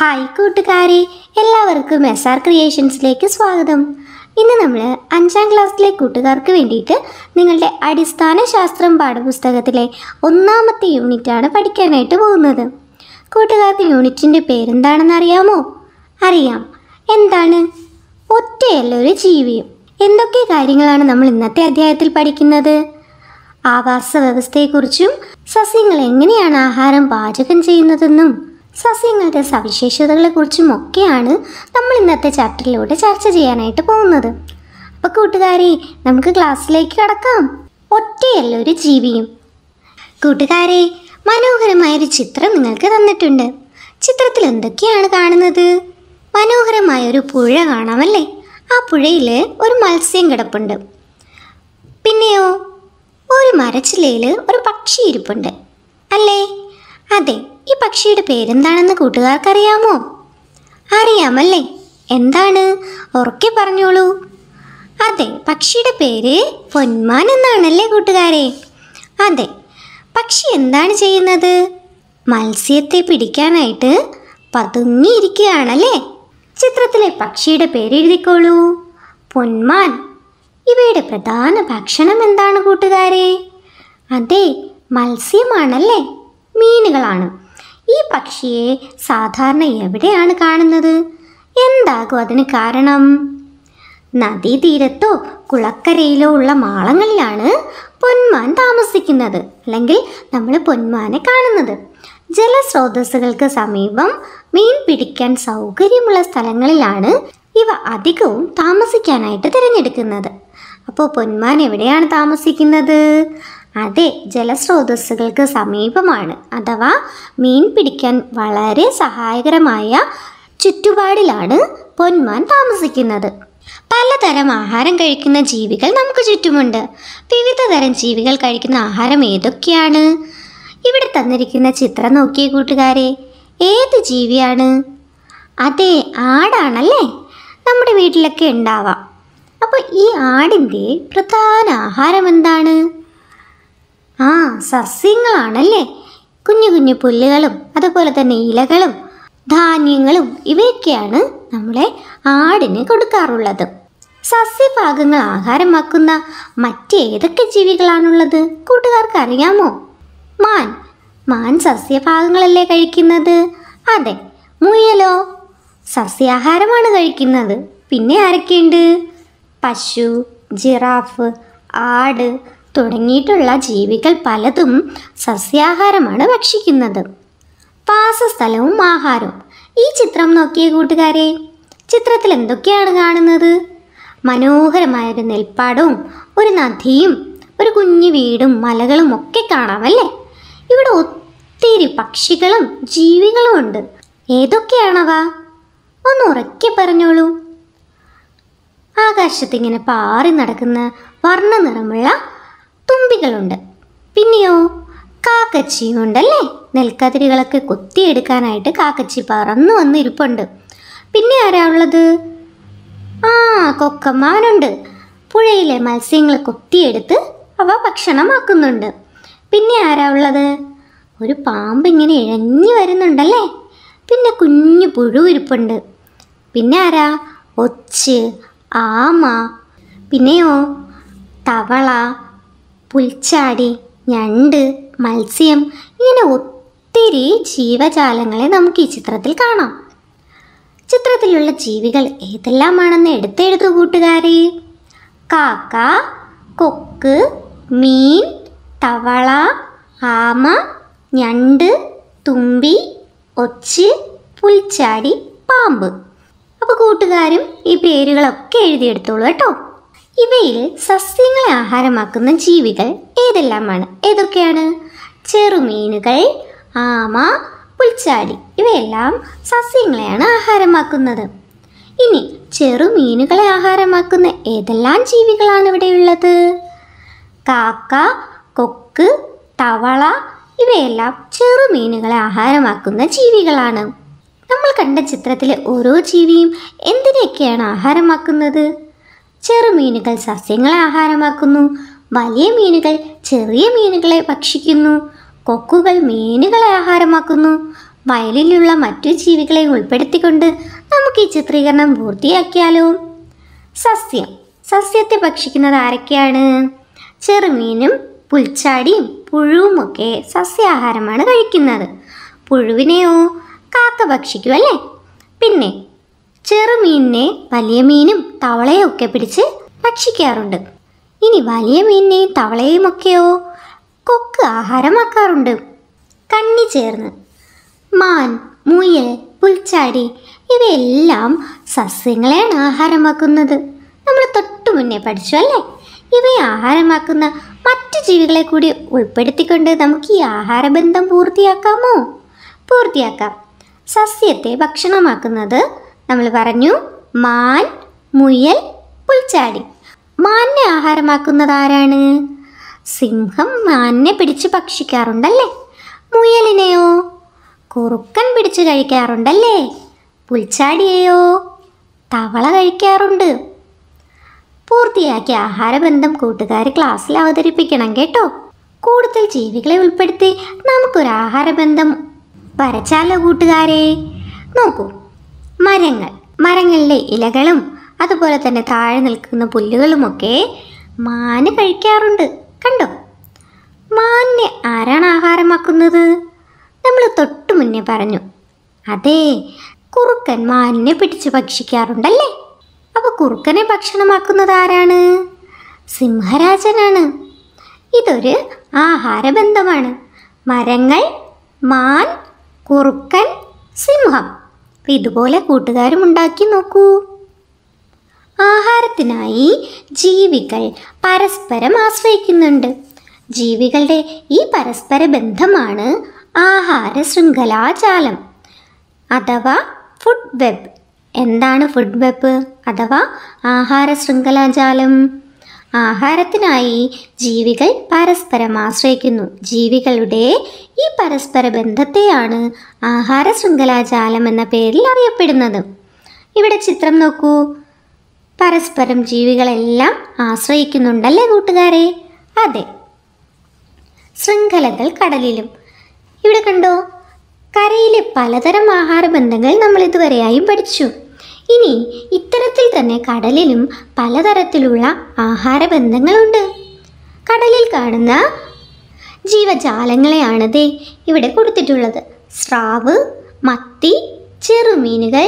hi കൂട്ടുകാരെ എല്ലാവർക്കും S R ക്രിയേഷൻസിലേക്ക് സ്വാഗതം ഇന്ന് നമ്മൾ അഞ്ചാം ക്ലാസ്സിലെ കൂട്ടുകാർക്ക് വേണ്ടിയിട്ട് നിങ്ങളുടെ അടിസ്ഥാന ശാസ്ത്രം പാഠപുസ്തകത്തിലെ ഒന്നാമത്തെ യൂണിറ്റാണ് പഠിക്കാനായിട്ട് പോകുന്നത് കൂട്ടുകാർക്ക് യൂണിറ്റിൻ്റെ പേരെന്താണെന്ന് അറിയാമോ അറിയാം എന്താണ് ഒറ്റയല്ലൊരു ജീവിയും എന്തൊക്കെ കാര്യങ്ങളാണ് നമ്മൾ ഇന്നത്തെ അധ്യായത്തിൽ പഠിക്കുന്നത് ആവാസ വ്യവസ്ഥയെക്കുറിച്ചും സസ്യങ്ങൾ എങ്ങനെയാണ് ആഹാരം പാചകം ചെയ്യുന്നതെന്നും സസ്യങ്ങളുടെ ഒക്കെയാണ് നമ്മൾ ഇന്നത്തെ ചാപ്റ്ററിലൂടെ ചർച്ച ചെയ്യാനായിട്ട് പോകുന്നത് അപ്പോൾ കൂട്ടുകാരെ നമുക്ക് ക്ലാസ്സിലേക്ക് കടക്കാം ഒറ്റയല്ല ഒരു ജീവിയും കൂട്ടുകാരെ മനോഹരമായൊരു ചിത്രം നിങ്ങൾക്ക് തന്നിട്ടുണ്ട് ചിത്രത്തിൽ എന്തൊക്കെയാണ് കാണുന്നത് മനോഹരമായ ഒരു പുഴ കാണാമല്ലേ ആ പുഴയിൽ ഒരു മത്സ്യം കിടപ്പുണ്ട് പിന്നെയോ ഒരു മരച്ചിലയിൽ ഒരു പക്ഷി ഇരിപ്പുണ്ട് അല്ലേ അതെ ഈ പക്ഷിയുടെ പേരെന്താണെന്ന് കൂട്ടുകാർക്കറിയാമോ അറിയാമല്ലേ എന്താണ് ഉറക്കെ പറഞ്ഞോളൂ അതെ പക്ഷിയുടെ പേര് പൊന്മാൻ എന്നാണല്ലേ കൂട്ടുകാരെ അതെ പക്ഷി എന്താണ് ചെയ്യുന്നത് മത്സ്യത്തെ പിടിക്കാനായിട്ട് പതുങ്ങിയിരിക്കുകയാണല്ലേ ചിത്രത്തിലെ പക്ഷിയുടെ പേര് എഴുതിക്കോളൂ പൊന്മാൻ ഇവയുടെ പ്രധാന ഭക്ഷണം എന്താണ് കൂട്ടുകാരെ അതെ മത്സ്യമാണല്ലേ മീനുകളാണ് ഈ പക്ഷിയെ സാധാരണ എവിടെയാണ് കാണുന്നത് എന്താകും അതിന് കാരണം നദീതീരത്തോ കുളക്കരയിലോ ഉള്ള മാളങ്ങളിലാണ് പൊന്മാൻ താമസിക്കുന്നത് അല്ലെങ്കിൽ നമ്മൾ പൊന്മാനെ കാണുന്നത് ജലസ്രോതസ്സുകൾക്ക് സമീപം മീൻ പിടിക്കാൻ സൗകര്യമുള്ള സ്ഥലങ്ങളിലാണ് ഇവ അധികവും താമസിക്കാനായിട്ട് തിരഞ്ഞെടുക്കുന്നത് അപ്പോൾ പൊന്മാൻ എവിടെയാണ് താമസിക്കുന്നത് അതെ ജലസ്രോതസ്സുകൾക്ക് സമീപമാണ് അഥവാ മീൻ പിടിക്കാൻ വളരെ സഹായകരമായ ചുറ്റുപാടിലാണ് പൊന്മാൻ താമസിക്കുന്നത് പലതരം ആഹാരം കഴിക്കുന്ന ജീവികൾ നമുക്ക് ചുറ്റുമുണ്ട് വിവിധ തരം ജീവികൾ കഴിക്കുന്ന ആഹാരം ഏതൊക്കെയാണ് ഇവിടെ തന്നിരിക്കുന്ന ചിത്രം നോക്കിയ കൂട്ടുകാരെ ഏത് ജീവിയാണ് അതെ ആടാണല്ലേ നമ്മുടെ വീട്ടിലൊക്കെ ഉണ്ടാവാം അപ്പോൾ ഈ ആടിൻ്റെ പ്രധാന ആഹാരം എന്താണ് ആ സസ്യങ്ങളാണല്ലേ കുഞ്ഞു കുഞ്ഞു പുല്ലുകളും അതുപോലെ തന്നെ ഇലകളും ധാന്യങ്ങളും ഇവയൊക്കെയാണ് നമ്മളെ ആടിന് കൊടുക്കാറുള്ളത് സസ്യഭാഗങ്ങൾ ആഹാരമാക്കുന്ന മറ്റേതൊക്കെ ജീവികളാണുള്ളത് കൂട്ടുകാർക്ക് അറിയാമോ മാൻ മാൻ സസ്യഭാഗങ്ങളല്ലേ കഴിക്കുന്നത് അതെ മുയലോ സസ്യാഹാരമാണ് കഴിക്കുന്നത് പിന്നെ ആരൊക്കെയുണ്ട് പശു ജിറാഫ് ആട് തുടങ്ങിയിട്ടുള്ള ജീവികൾ പലതും സസ്യാഹാരമാണ് ഭക്ഷിക്കുന്നത് വാസസ്ഥലവും ആഹാരവും ഈ ചിത്രം നോക്കിയ കൂട്ടുകാരെ ചിത്രത്തിൽ എന്തൊക്കെയാണ് കാണുന്നത് മനോഹരമായൊരു നെൽപ്പാടവും ഒരു നദിയും ഒരു കുഞ്ഞു വീടും മലകളും ഒക്കെ കാണാമല്ലേ ഇവിടെ ഒത്തിരി പക്ഷികളും ജീവികളും ഉണ്ട് ഏതൊക്കെയാണവ ഒന്ന് ഉറക്കെ പറഞ്ഞോളൂ ആകാശത്തിങ്ങനെ പാറി നടക്കുന്ന വർണ്ണ നിറമുള്ള തുമ്പികളുണ്ട് പിന്നെയോ കാക്കച്ചിയുണ്ടല്ലേ നെൽക്കതിരുകളൊക്കെ കൊത്തിയെടുക്കാനായിട്ട് കാക്കച്ചി പറന്നു വന്ന് ഇരിപ്പുണ്ട് പിന്നെ ആരാ ഉള്ളത് ആ കൊക്കന്മാരുണ്ട് പുഴയിലെ മത്സ്യങ്ങൾ കൊത്തിയെടുത്ത് അവ ഭക്ഷണമാക്കുന്നുണ്ട് പിന്നെ ആരാ ഉള്ളത് ഒരു പാമ്പ് ഇങ്ങനെ ഇഴഞ്ഞു വരുന്നുണ്ടല്ലേ പിന്നെ കുഞ്ഞു പുഴു ഇരിപ്പുണ്ട് പിന്നെ ആരാ ഒച്ച് ആമ പിന്നെയോ തവള പുൽച്ചാടി ഞണ്ട് മത്സ്യം ഇങ്ങനെ ഒത്തിരി ജീവജാലങ്ങളെ നമുക്ക് ഈ ചിത്രത്തിൽ കാണാം ചിത്രത്തിലുള്ള ജീവികൾ ഏതെല്ലാമാണെന്ന് എടുത്തെഴുതു കൂട്ടുകാരെ കാക്ക കൊക്ക് മീൻ തവള ആമ ഞണ്ട് തുമ്പി ഒച്ച് പുൽച്ചാടി പാമ്പ് അപ്പോൾ കൂട്ടുകാരും ഈ പേരുകളൊക്കെ എഴുതിയെടുത്തോളൂ കേട്ടോ ഇവയിൽ സസ്യങ്ങളെ ആഹാരമാക്കുന്ന ജീവികൾ ഏതെല്ലാമാണ് ഏതൊക്കെയാണ് ചെറുമീനുകൾ ആമ പുൽച്ചാടി ഇവയെല്ലാം സസ്യങ്ങളെയാണ് ആഹാരമാക്കുന്നത് ഇനി ചെറുമീനുകളെ ആഹാരമാക്കുന്ന ഏതെല്ലാം ജീവികളാണ് ഇവിടെ ഉള്ളത് കാക്ക കൊക്ക് തവള ഇവയെല്ലാം ചെറുമീനുകളെ ആഹാരമാക്കുന്ന ജീവികളാണ് നമ്മൾ കണ്ട ചിത്രത്തിലെ ഓരോ ജീവിയും എന്തിനെയൊക്കെയാണ് ആഹാരമാക്കുന്നത് ചെറുമീനുകൾ സസ്യങ്ങളെ ആഹാരമാക്കുന്നു വലിയ മീനുകൾ ചെറിയ മീനുകളെ ഭക്ഷിക്കുന്നു കൊക്കുകൾ മീനുകളെ ആഹാരമാക്കുന്നു വയലിലുള്ള മറ്റു ജീവികളെ ഉൾപ്പെടുത്തിക്കൊണ്ട് നമുക്ക് ഈ ചിത്രീകരണം പൂർത്തിയാക്കിയാലോ സസ്യം സസ്യത്തെ ഭക്ഷിക്കുന്നത് ആരൊക്കെയാണ് ചെറുമീനും പുൽച്ചാടിയും പുഴുവുമൊക്കെ സസ്യാഹാരമാണ് കഴിക്കുന്നത് പുഴുവിനെയോ കാക്ക ഭക്ഷിക്കും അല്ലേ പിന്നെ ചെറുമീനിനെ വലിയ മീനും തവളയും ഒക്കെ പിടിച്ച് ഭക്ഷിക്കാറുണ്ട് ഇനി വലിയ മീനിനെയും തവളയും ഒക്കെയോ കൊക്ക് ആഹാരമാക്കാറുണ്ട് കണ്ണി ചേർന്ന് മാൻ മുയൽ പുൽച്ചാടി ഇവയെല്ലാം സസ്യങ്ങളെയാണ് ആഹാരമാക്കുന്നത് നമ്മൾ തൊട്ടു മുന്നേ പഠിച്ചു അല്ലേ ഇവയെ ആഹാരമാക്കുന്ന മറ്റു ജീവികളെ കൂടി ഉൾപ്പെടുത്തിക്കൊണ്ട് നമുക്ക് ഈ ആഹാരബന്ധം പൂർത്തിയാക്കാമോ പൂർത്തിയാക്കാം സസ്യത്തെ ഭക്ഷണമാക്കുന്നത് നമ്മൾ പറഞ്ഞു മാൻ മുയൽ പുൽച്ചാടി മാനിനെ ആഹാരമാക്കുന്നത് ആരാണ് സിംഹം മാനിനെ പിടിച്ച് ഭക്ഷിക്കാറുണ്ടല്ലേ മുയലിനെയോ കുറുക്കൻ പിടിച്ച് കഴിക്കാറുണ്ടല്ലേ പുൽച്ചാടിയെയോ തവള കഴിക്കാറുണ്ട് പൂർത്തിയാക്കിയ ആഹാരബന്ധം കൂട്ടുകാർ ക്ലാസ്സിൽ അവതരിപ്പിക്കണം കേട്ടോ കൂടുതൽ ജീവികളെ ഉൾപ്പെടുത്തി നമുക്കൊരു ആഹാരബന്ധം വരച്ചാലോ കൂട്ടുകാരെ നോക്കൂ മരങ്ങൾ മരങ്ങളിലെ ഇലകളും അതുപോലെ തന്നെ താഴെ നിൽക്കുന്ന പുല്ലുകളുമൊക്കെ മാന് കഴിക്കാറുണ്ട് കണ്ടോ മാനിനെ ആരാണ് ആഹാരമാക്കുന്നത് നമ്മൾ തൊട്ടു മുന്നേ പറഞ്ഞു അതെ കുറുക്കൻ മാനിനെ പിടിച്ച് ഭക്ഷിക്കാറുണ്ടല്ലേ അപ്പോൾ കുറുക്കനെ ഭക്ഷണമാക്കുന്നത് ആരാണ് സിംഹരാജനാണ് ഇതൊരു ആഹാരബന്ധമാണ് മരങ്ങൾ മാൻ കുറുക്കൻ സിംഹം അപ്പം ഇതുപോലെ കൂട്ടുകാരും ഉണ്ടാക്കി നോക്കൂ ആഹാരത്തിനായി ജീവികൾ പരസ്പരം ആശ്രയിക്കുന്നുണ്ട് ജീവികളുടെ ഈ പരസ്പര ബന്ധമാണ് ആഹാര ശൃംഖലാജാലം അഥവാ ഫുഡ് വെബ് എന്താണ് ഫുഡ് വെബ് അഥവാ ആഹാര ശൃംഖലാജാലം ആഹാരത്തിനായി ജീവികൾ പരസ്പരം ആശ്രയിക്കുന്നു ജീവികളുടെ ഈ പരസ്പര ബന്ധത്തെയാണ് ആഹാര ശൃംഖലാജാലം എന്ന പേരിൽ അറിയപ്പെടുന്നത് ഇവിടെ ചിത്രം നോക്കൂ പരസ്പരം ജീവികളെല്ലാം ആശ്രയിക്കുന്നുണ്ടല്ലേ കൂട്ടുകാരെ അതെ ശൃംഖലകൾ കടലിലും ഇവിടെ കണ്ടോ കരയിലെ പലതരം ആഹാര ബന്ധങ്ങൾ നമ്മൾ ഇതുവരെയായും പഠിച്ചു ഇനി ഇത്തരത്തിൽ തന്നെ കടലിലും പലതരത്തിലുള്ള ആഹാരബന്ധങ്ങളുണ്ട് കടലിൽ കാണുന്ന ജീവജാലങ്ങളെയാണതേ ഇവിടെ കൊടുത്തിട്ടുള്ളത് സ്രാവ് മത്തി ചെറുമീനുകൾ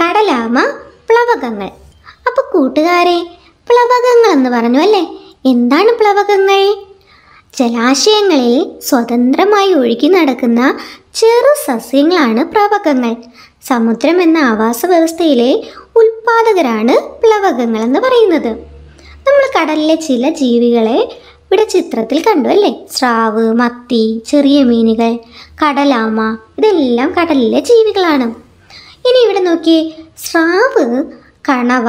കടലാമ പ്ലവകങ്ങൾ അപ്പോൾ കൂട്ടുകാരെ പ്ലവകങ്ങൾ എന്ന് പറഞ്ഞു അല്ലേ എന്താണ് പ്ലവകങ്ങൾ ജലാശയങ്ങളിൽ സ്വതന്ത്രമായി ഒഴുകി നടക്കുന്ന ചെറു സസ്യങ്ങളാണ് പ്ലവകങ്ങൾ സമുദ്രം എന്ന ആവാസ വ്യവസ്ഥയിലെ ഉൽപാദകരാണ് പ്ലവകങ്ങൾ എന്ന് പറയുന്നത് നമ്മൾ കടലിലെ ചില ജീവികളെ ഇവിടെ ചിത്രത്തിൽ കണ്ടു അല്ലേ സ്രാവ് മത്തി ചെറിയ മീനുകൾ കടലാമ ഇതെല്ലാം കടലിലെ ജീവികളാണ് ഇനി ഇവിടെ നോക്കി സ്രാവ് കണവ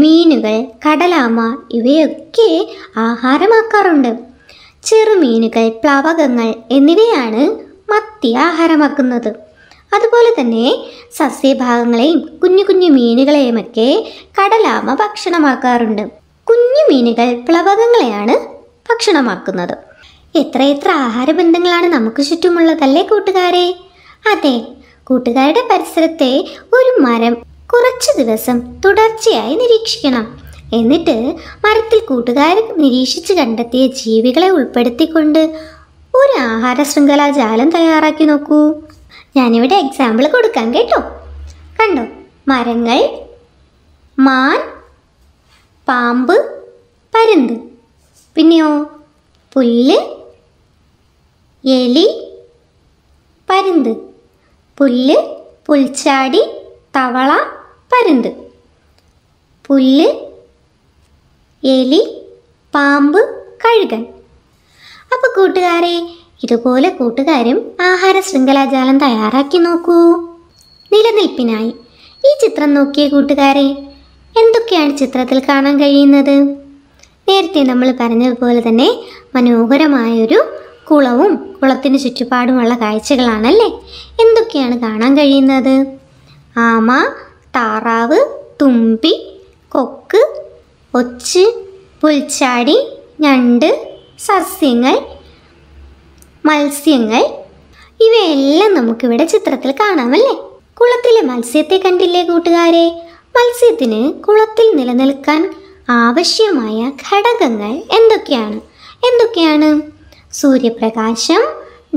മീനുകൾ കടലാമ ഇവയൊക്കെ ആഹാരമാക്കാറുണ്ട് ചെറുമീനുകൾ പ്ലവകങ്ങൾ എന്നിവയാണ് മത്തി ആഹാരമാക്കുന്നത് അതുപോലെ തന്നെ സസ്യഭാഗങ്ങളെയും കുഞ്ഞു കുഞ്ഞു മീനുകളെയുമൊക്കെ കടലാമ ഭക്ഷണമാക്കാറുണ്ട് കുഞ്ഞു മീനുകൾ പ്ലവകങ്ങളെയാണ് ഭക്ഷണമാക്കുന്നത് എത്രയെത്ര ആഹാരബന്ധങ്ങളാണ് നമുക്ക് ചുറ്റുമുള്ളതല്ലേ കൂട്ടുകാരെ അതെ കൂട്ടുകാരുടെ പരിസരത്തെ ഒരു മരം കുറച്ച് ദിവസം തുടർച്ചയായി നിരീക്ഷിക്കണം എന്നിട്ട് മരത്തിൽ കൂട്ടുകാർ നിരീക്ഷിച്ച് കണ്ടെത്തിയ ജീവികളെ ഉൾപ്പെടുത്തിക്കൊണ്ട് ഒരു ആഹാര ശൃംഖല ജാലം തയ്യാറാക്കി നോക്കൂ ഞാനിവിടെ എക്സാമ്പിൾ കൊടുക്കാം കേട്ടോ കണ്ടോ മരങ്ങൾ മാൻ പാമ്പ് പരുന്ത് പിന്നെയോ പുല്ല് എലി പരുന്ത് പുല്ല് പുൽച്ചാടി തവള പരുന്ത് പുല്ല് എലി പാമ്പ് കഴുകൻ അപ്പൊ കൂട്ടുകാരെ ഇതുപോലെ കൂട്ടുകാരും ആഹാര ശൃംഖലാജാലം തയ്യാറാക്കി നോക്കൂ നിലനിൽപ്പിനായി ഈ ചിത്രം നോക്കിയ കൂട്ടുകാരെ എന്തൊക്കെയാണ് ചിത്രത്തിൽ കാണാൻ കഴിയുന്നത് നേരത്തെ നമ്മൾ പറഞ്ഞതുപോലെ തന്നെ മനോഹരമായൊരു കുളവും കുളത്തിന് ചുറ്റുപാടുമുള്ള കാഴ്ചകളാണല്ലേ എന്തൊക്കെയാണ് കാണാൻ കഴിയുന്നത് ആമ താറാവ് തുമ്പി കൊക്ക് ഒച്ച് പുൽച്ചാടി ഞണ്ട് സസ്യങ്ങൾ മത്സ്യങ്ങൾ ഇവയെല്ലാം നമുക്കിവിടെ ചിത്രത്തിൽ കാണാമല്ലേ കുളത്തിലെ മത്സ്യത്തെ കണ്ടില്ലേ കൂട്ടുകാരെ മത്സ്യത്തിന് കുളത്തിൽ നിലനിൽക്കാൻ ആവശ്യമായ ഘടകങ്ങൾ എന്തൊക്കെയാണ് എന്തൊക്കെയാണ് സൂര്യപ്രകാശം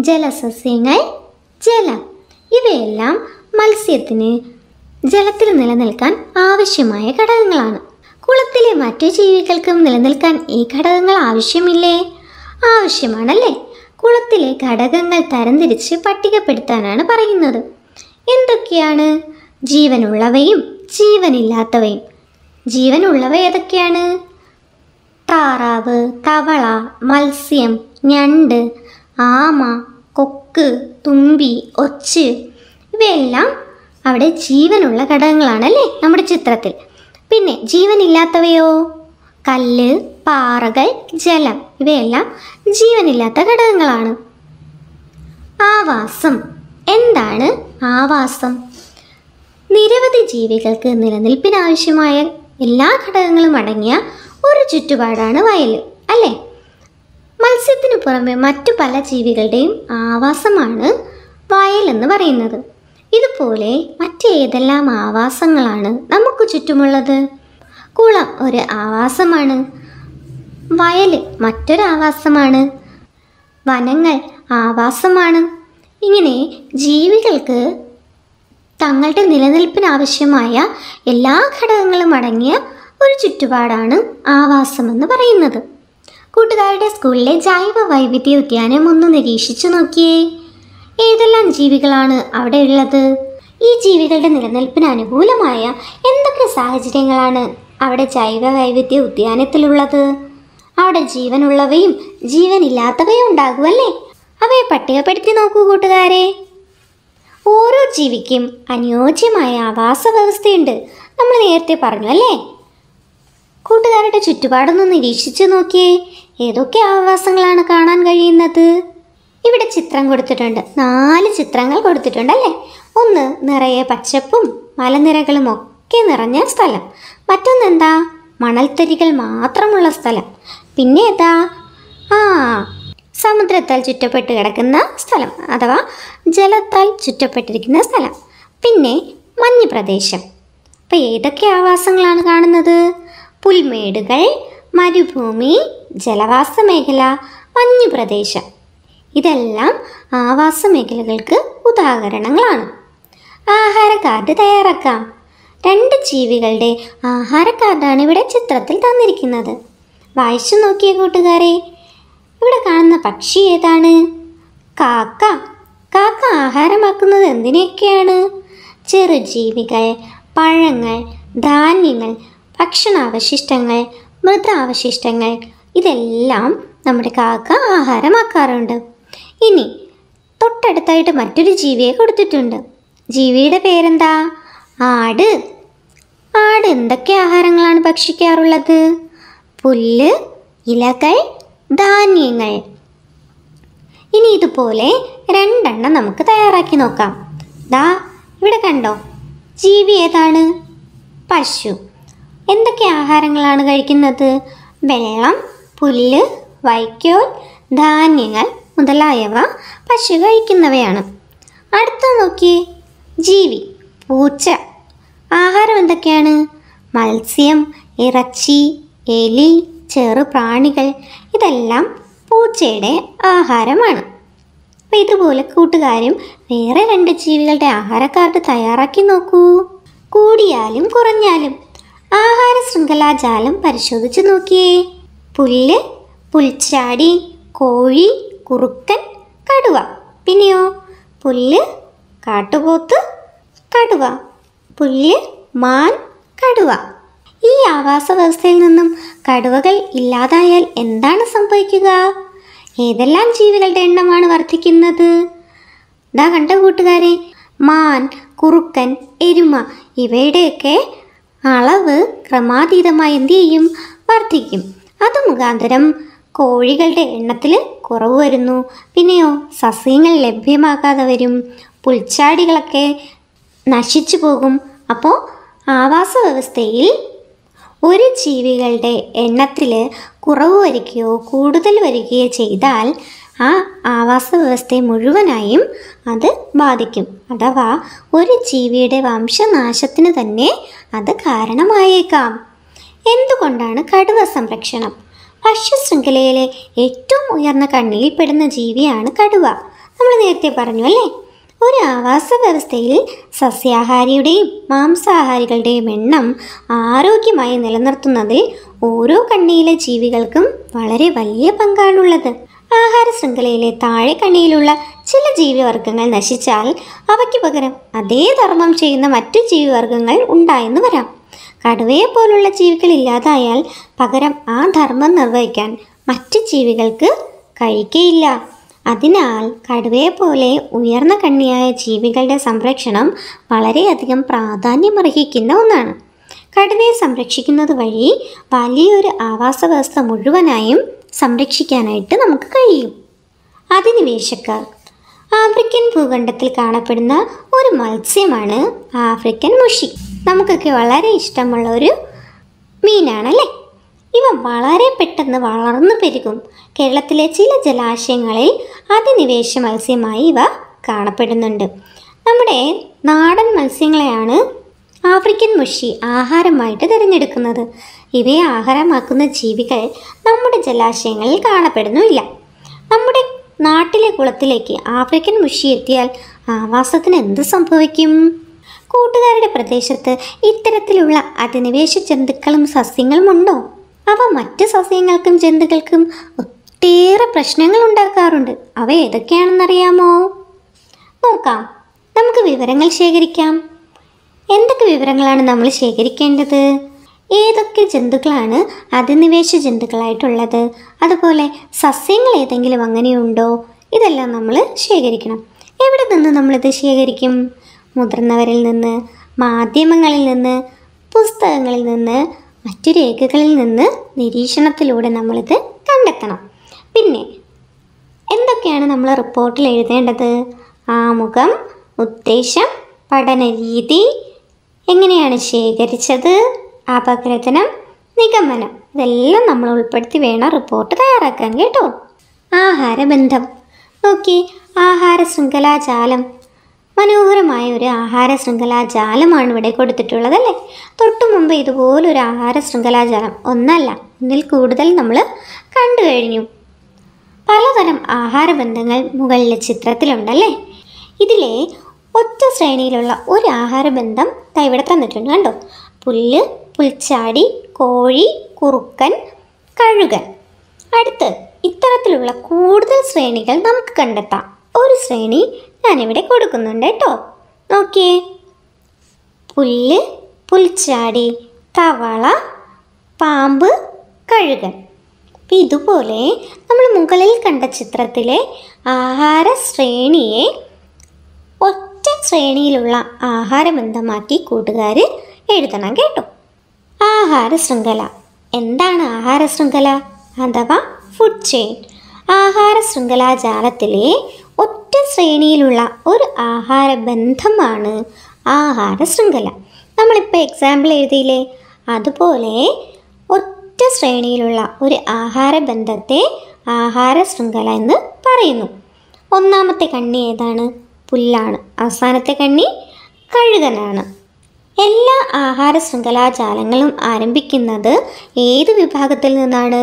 ജലസസ്യങ്ങൾ ജലം ഇവയെല്ലാം മത്സ്യത്തിന് ജലത്തിൽ നിലനിൽക്കാൻ ആവശ്യമായ ഘടകങ്ങളാണ് കുളത്തിലെ മറ്റു ജീവികൾക്കും നിലനിൽക്കാൻ ഈ ഘടകങ്ങൾ ആവശ്യമില്ലേ ആവശ്യമാണല്ലേ കുളത്തിലെ ഘടകങ്ങൾ തരംതിരിച്ച് പട്ടികപ്പെടുത്താനാണ് പറയുന്നത് എന്തൊക്കെയാണ് ജീവനുള്ളവയും ജീവനില്ലാത്തവയും ജീവനുള്ളവ ഏതൊക്കെയാണ് താറാവ് തവള മത്സ്യം ഞണ്ട് ആമ കൊക്ക് തുമ്പി ഒച്ച് ഇവയെല്ലാം അവിടെ ജീവനുള്ള ഘടകങ്ങളാണല്ലേ നമ്മുടെ ചിത്രത്തിൽ പിന്നെ ജീവനില്ലാത്തവയോ കല്ല് പാറകൾ ജലം ഇവയെല്ലാം ജീവനില്ലാത്ത ഘടകങ്ങളാണ് ആവാസം എന്താണ് ആവാസം നിരവധി ജീവികൾക്ക് നിലനിൽപ്പിനാവശ്യമായ എല്ലാ ഘടകങ്ങളും അടങ്ങിയ ഒരു ചുറ്റുപാടാണ് വയൽ അല്ലേ മത്സ്യത്തിനു പുറമെ മറ്റു പല ജീവികളുടെയും ആവാസമാണ് വയൽ എന്ന് പറയുന്നത് ഇതുപോലെ മറ്റേതെല്ലാം ആവാസങ്ങളാണ് നമുക്ക് ചുറ്റുമുള്ളത് കുളം ഒരു ആവാസമാണ് വയൽ മറ്റൊരു ആവാസമാണ് വനങ്ങൾ ആവാസമാണ് ഇങ്ങനെ ജീവികൾക്ക് തങ്ങളുടെ നിലനിൽപ്പിന് ആവശ്യമായ എല്ലാ ഘടകങ്ങളും അടങ്ങിയ ഒരു ചുറ്റുപാടാണ് ആവാസമെന്ന് പറയുന്നത് കൂട്ടുകാരുടെ സ്കൂളിലെ ജൈവ വൈവിധ്യ ഉദ്യാനം ഒന്ന് നിരീക്ഷിച്ചു നോക്കിയേ ഏതെല്ലാം ജീവികളാണ് അവിടെയുള്ളത് ഈ ജീവികളുടെ നിലനിൽപ്പിന് അനുകൂലമായ എന്തൊക്കെ സാഹചര്യങ്ങളാണ് അവിടെ ജൈവ വൈവിധ്യ ഉദ്യാനത്തിലുള്ളത് അവിടെ ജീവനുള്ളവയും ജീവനില്ലാത്തവയും ഉണ്ടാകുമല്ലേ അവയെ പട്ടികപ്പെടുത്തി നോക്കൂ കൂട്ടുകാരെ ഓരോ ജീവിക്കും അനുയോജ്യമായ ആവാസ വ്യവസ്ഥയുണ്ട് നമ്മൾ നേരത്തെ പറഞ്ഞു അല്ലേ കൂട്ടുകാരുടെ ചുറ്റുപാടൊന്ന് നിരീക്ഷിച്ചു നോക്കിയേ ഏതൊക്കെ ആവാസങ്ങളാണ് കാണാൻ കഴിയുന്നത് ഇവിടെ ചിത്രം കൊടുത്തിട്ടുണ്ട് നാല് ചിത്രങ്ങൾ കൊടുത്തിട്ടുണ്ട് അല്ലേ ഒന്ന് നിറയെ പച്ചപ്പും മലനിരകളും ഒക്കെ നിറഞ്ഞ സ്ഥലം മറ്റൊന്ന് എന്താ മണൽത്തരികൾ മാത്രമുള്ള സ്ഥലം പിന്നെ ഏതാ ആ സമുദ്രത്താൽ ചുറ്റപ്പെട്ട് കിടക്കുന്ന സ്ഥലം അഥവാ ജലത്താൽ ചുറ്റപ്പെട്ടിരിക്കുന്ന സ്ഥലം പിന്നെ മഞ്ഞ് പ്രദേശം അപ്പോൾ ഏതൊക്കെ ആവാസങ്ങളാണ് കാണുന്നത് പുൽമേടുകൾ മരുഭൂമി ജലവാസ മേഖല മഞ്ഞുപ്രദേശം ഇതെല്ലാം ആവാസ മേഖലകൾക്ക് ഉദാഹരണങ്ങളാണ് ആഹാര കാർഡ് തയ്യാറാക്കാം രണ്ട് ജീവികളുടെ ആഹാര കാർഡാണ് ഇവിടെ ചിത്രത്തിൽ തന്നിരിക്കുന്നത് വായിച്ചു നോക്കിയ കൂട്ടുകാരെ ഇവിടെ കാണുന്ന പക്ഷി ഏതാണ് കാക്ക കാക്ക ആഹാരമാക്കുന്നത് എന്തിനൊക്കെയാണ് ചെറുജീവികൾ പഴങ്ങൾ ധാന്യങ്ങൾ ഭക്ഷണാവശിഷ്ടങ്ങൾ മൃതാവശിഷ്ടങ്ങൾ ഇതെല്ലാം നമ്മുടെ കാക്ക ആഹാരമാക്കാറുണ്ട് ഇനി തൊട്ടടുത്തായിട്ട് മറ്റൊരു ജീവിയെ കൊടുത്തിട്ടുണ്ട് ജീവിയുടെ പേരെന്താ ആട് ആട് എന്തൊക്കെ ആഹാരങ്ങളാണ് ഭക്ഷിക്കാറുള്ളത് പുല്ല് ഇലകൾ ധാന്യങ്ങൾ ഇനി ഇതുപോലെ രണ്ടെണ്ണം നമുക്ക് തയ്യാറാക്കി നോക്കാം ദാ ഇവിടെ കണ്ടോ ജീവി ഏതാണ് പശു എന്തൊക്കെ ആഹാരങ്ങളാണ് കഴിക്കുന്നത് വെള്ളം പുല്ല് വൈക്കോൽ ധാന്യങ്ങൾ മുതലായവ പശു കഴിക്കുന്നവയാണ് അടുത്ത നോക്കിയേ ജീവി പൂച്ച ആഹാരം എന്തൊക്കെയാണ് മത്സ്യം ഇറച്ചി എലി ചെറു പ്രാണികൾ ഇതെല്ലാം പൂച്ചയുടെ ആഹാരമാണ് അപ്പം ഇതുപോലെ കൂട്ടുകാരും വേറെ രണ്ട് ജീവികളുടെ ആഹാര കാർഡ് തയ്യാറാക്കി നോക്കൂ കൂടിയാലും കുറഞ്ഞാലും ആഹാര ശൃംഖലാജാലം പരിശോധിച്ച് നോക്കിയേ പുല്ല് പുൽച്ചാടി കോഴി കുറുക്കൻ കടുവ പിന്നെയോ പുല്ല് കാട്ടുപോത്ത് കടുവ പുല്ല് മാൻ കടുവ ഈ ആവാസ വ്യവസ്ഥയിൽ നിന്നും കടുവകൾ ഇല്ലാതായാൽ എന്താണ് സംഭവിക്കുക ഏതെല്ലാം ജീവികളുടെ എണ്ണമാണ് വർദ്ധിക്കുന്നത് ഇതാ കണ്ട കൂട്ടുകാരെ മാൻ കുറുക്കൻ എരുമ ഇവയുടെയൊക്കെ അളവ് ക്രമാതീതമായി എന്ത് ചെയ്യും വർദ്ധിക്കും അത് മുഖാന്തരം കോഴികളുടെ എണ്ണത്തിൽ കുറവ് വരുന്നു പിന്നെയോ സസ്യങ്ങൾ ലഭ്യമാക്കാതെ വരും പുൽച്ചാടികളൊക്കെ നശിച്ചു പോകും അപ്പോൾ ആവാസ വ്യവസ്ഥയിൽ ഒരു ജീവികളുടെ എണ്ണത്തിൽ കുറവ് വരികയോ കൂടുതൽ വരികയോ ചെയ്താൽ ആ ആവാസ വ്യവസ്ഥയെ മുഴുവനായും അത് ബാധിക്കും അഥവാ ഒരു ജീവിയുടെ വംശനാശത്തിന് തന്നെ അത് കാരണമായേക്കാം എന്തുകൊണ്ടാണ് കടുവ സംരക്ഷണം ഭക്ഷ്യശൃംഖലയിലെ ഏറ്റവും ഉയർന്ന കണ്ണിയിൽ പെടുന്ന ജീവിയാണ് കടുവ നമ്മൾ നേരത്തെ പറഞ്ഞു അല്ലേ ഒരു ആവാസ വ്യവസ്ഥയിൽ സസ്യാഹാരിയുടെയും മാംസാഹാരികളുടെയും എണ്ണം ആരോഗ്യമായി നിലനിർത്തുന്നതിൽ ഓരോ കണ്ണിയിലെ ജീവികൾക്കും വളരെ വലിയ പങ്കാണുള്ളത് ആഹാര ശൃംഖലയിലെ താഴെ കണ്ണിയിലുള്ള ചില ജീവിവർഗങ്ങൾ നശിച്ചാൽ അവയ്ക്ക് പകരം അതേ ധർമ്മം ചെയ്യുന്ന മറ്റു ജീവിവർഗങ്ങൾ ഉണ്ടായെന്ന് വരാം കടുവയെ പോലുള്ള ജീവികൾ ഇല്ലാതായാൽ പകരം ആ ധർമ്മം നിർവഹിക്കാൻ മറ്റ് ജീവികൾക്ക് കഴിക്കയില്ല അതിനാൽ കടുവയെ പോലെ ഉയർന്ന കണ്ണിയായ ജീവികളുടെ സംരക്ഷണം വളരെയധികം പ്രാധാന്യമർഹിക്കുന്ന ഒന്നാണ് കടുവയെ സംരക്ഷിക്കുന്നത് വഴി വലിയൊരു ആവാസ വ്യവസ്ഥ മുഴുവനായും സംരക്ഷിക്കാനായിട്ട് നമുക്ക് കഴിയും അധിനിവേശക്കാർ ആഫ്രിക്കൻ ഭൂഖണ്ഡത്തിൽ കാണപ്പെടുന്ന ഒരു മത്സ്യമാണ് ആഫ്രിക്കൻ മുഷി നമുക്കൊക്കെ വളരെ ഇഷ്ടമുള്ള ഒരു മീനാണല്ലേ ഇവ വളരെ പെട്ടെന്ന് വളർന്നു പെരുകും കേരളത്തിലെ ചില ജലാശയങ്ങളിൽ അതിനിവേശ മത്സ്യമായി ഇവ കാണപ്പെടുന്നുണ്ട് നമ്മുടെ നാടൻ മത്സ്യങ്ങളെയാണ് ആഫ്രിക്കൻ മുഷി ആഹാരമായിട്ട് തിരഞ്ഞെടുക്കുന്നത് ഇവയെ ആഹാരമാക്കുന്ന ജീവികൾ നമ്മുടെ ജലാശയങ്ങളിൽ കാണപ്പെടുന്നുമില്ല നമ്മുടെ നാട്ടിലെ കുളത്തിലേക്ക് ആഫ്രിക്കൻ മുഷി എത്തിയാൽ ആവാസത്തിന് എന്ത് സംഭവിക്കും കൂട്ടുകാരുടെ പ്രദേശത്ത് ഇത്തരത്തിലുള്ള അധിനിവേശ ജന്തുക്കളും സസ്യങ്ങളും ഉണ്ടോ അവ മറ്റ് സസ്യങ്ങൾക്കും ജന്തുക്കൾക്കും ഒട്ടേറെ പ്രശ്നങ്ങൾ ഉണ്ടാക്കാറുണ്ട് അവ ഏതൊക്കെയാണെന്നറിയാമോ നോക്കാം നമുക്ക് വിവരങ്ങൾ ശേഖരിക്കാം എന്തൊക്കെ വിവരങ്ങളാണ് നമ്മൾ ശേഖരിക്കേണ്ടത് ഏതൊക്കെ ജന്തുക്കളാണ് അധിനിവേശ ജന്തുക്കളായിട്ടുള്ളത് അതുപോലെ സസ്യങ്ങൾ ഏതെങ്കിലും അങ്ങനെയുണ്ടോ ഇതെല്ലാം നമ്മൾ ശേഖരിക്കണം എവിടെ നിന്ന് നമ്മളിത് ശേഖരിക്കും മുതിർന്നവരിൽ നിന്ന് മാധ്യമങ്ങളിൽ നിന്ന് പുസ്തകങ്ങളിൽ നിന്ന് മറ്റു രേഖകളിൽ നിന്ന് നിരീക്ഷണത്തിലൂടെ നമ്മളിത് കണ്ടെത്തണം പിന്നെ എന്തൊക്കെയാണ് നമ്മൾ റിപ്പോർട്ടിൽ എഴുതേണ്ടത് ആമുഖം ഉദ്ദേശം പഠനരീതി എങ്ങനെയാണ് ശേഖരിച്ചത് അപഗ്രഥനം നിഗമനം ഇതെല്ലാം നമ്മൾ ഉൾപ്പെടുത്തി വേണം റിപ്പോർട്ട് തയ്യാറാക്കാൻ കേട്ടോ ആഹാരബന്ധം നോക്കി ആഹാര ശൃംഖലാജാലം മനോഹരമായ ഒരു ആഹാര ശൃംഖലാ ജാലമാണ് ഇവിടെ കൊടുത്തിട്ടുള്ളത് അല്ലേ തൊട്ടു മുമ്പ് ഇതുപോലൊരു ആഹാര ശൃംഖലാ ജാലം ഒന്നല്ല ഒന്നിൽ കൂടുതൽ നമ്മൾ കണ്ടു കഴിഞ്ഞു പലതരം ആഹാര ബന്ധങ്ങൾ മുകളിലെ ചിത്രത്തിലുണ്ടല്ലേ ഇതിലെ ഒറ്റ ശ്രേണിയിലുള്ള ഒരു ആഹാര ബന്ധം ഇവിടെ തന്നിട്ടുണ്ട് കണ്ടോ പുല്ല് പുൽച്ചാടി കോഴി കുറുക്കൻ കഴുകൻ അടുത്ത് ഇത്തരത്തിലുള്ള കൂടുതൽ ശ്രേണികൾ നമുക്ക് കണ്ടെത്താം ഒരു ശ്രേണി ഞാനിവിടെ കൊടുക്കുന്നുണ്ട് കേട്ടോ നോക്കിയേ പുല്ല് പുൽച്ചാടി തവള പാമ്പ് കഴുകൻ അപ്പം ഇതുപോലെ നമ്മൾ മുകളിൽ കണ്ട ചിത്രത്തിലെ ആഹാര ശ്രേണിയെ ഒറ്റ ശ്രേണിയിലുള്ള ആഹാരബന്ധമാക്കി കൂട്ടുകാർ എഴുതണം കേട്ടോ ആഹാര ശൃംഖല എന്താണ് ആഹാര ശൃംഖല അഥവാ ഫുഡ് ചെയിൻ ആഹാര ശൃംഖലാജാലത്തിലെ ഒറ്റ ശ്രേണിയിലുള്ള ഒരു ആഹാര ബന്ധമാണ് ആഹാര ശൃംഖല നമ്മളിപ്പോൾ എക്സാമ്പിൾ എഴുതിയില്ലേ അതുപോലെ ഒറ്റ ശ്രേണിയിലുള്ള ഒരു ആഹാര ബന്ധത്തെ ആഹാര ശൃംഖല എന്ന് പറയുന്നു ഒന്നാമത്തെ കണ്ണി ഏതാണ് പുല്ലാണ് അവസാനത്തെ കണ്ണി കഴുകനാണ് എല്ലാ ആഹാര ശൃംഖലാജാലങ്ങളും ആരംഭിക്കുന്നത് ഏത് വിഭാഗത്തിൽ നിന്നാണ്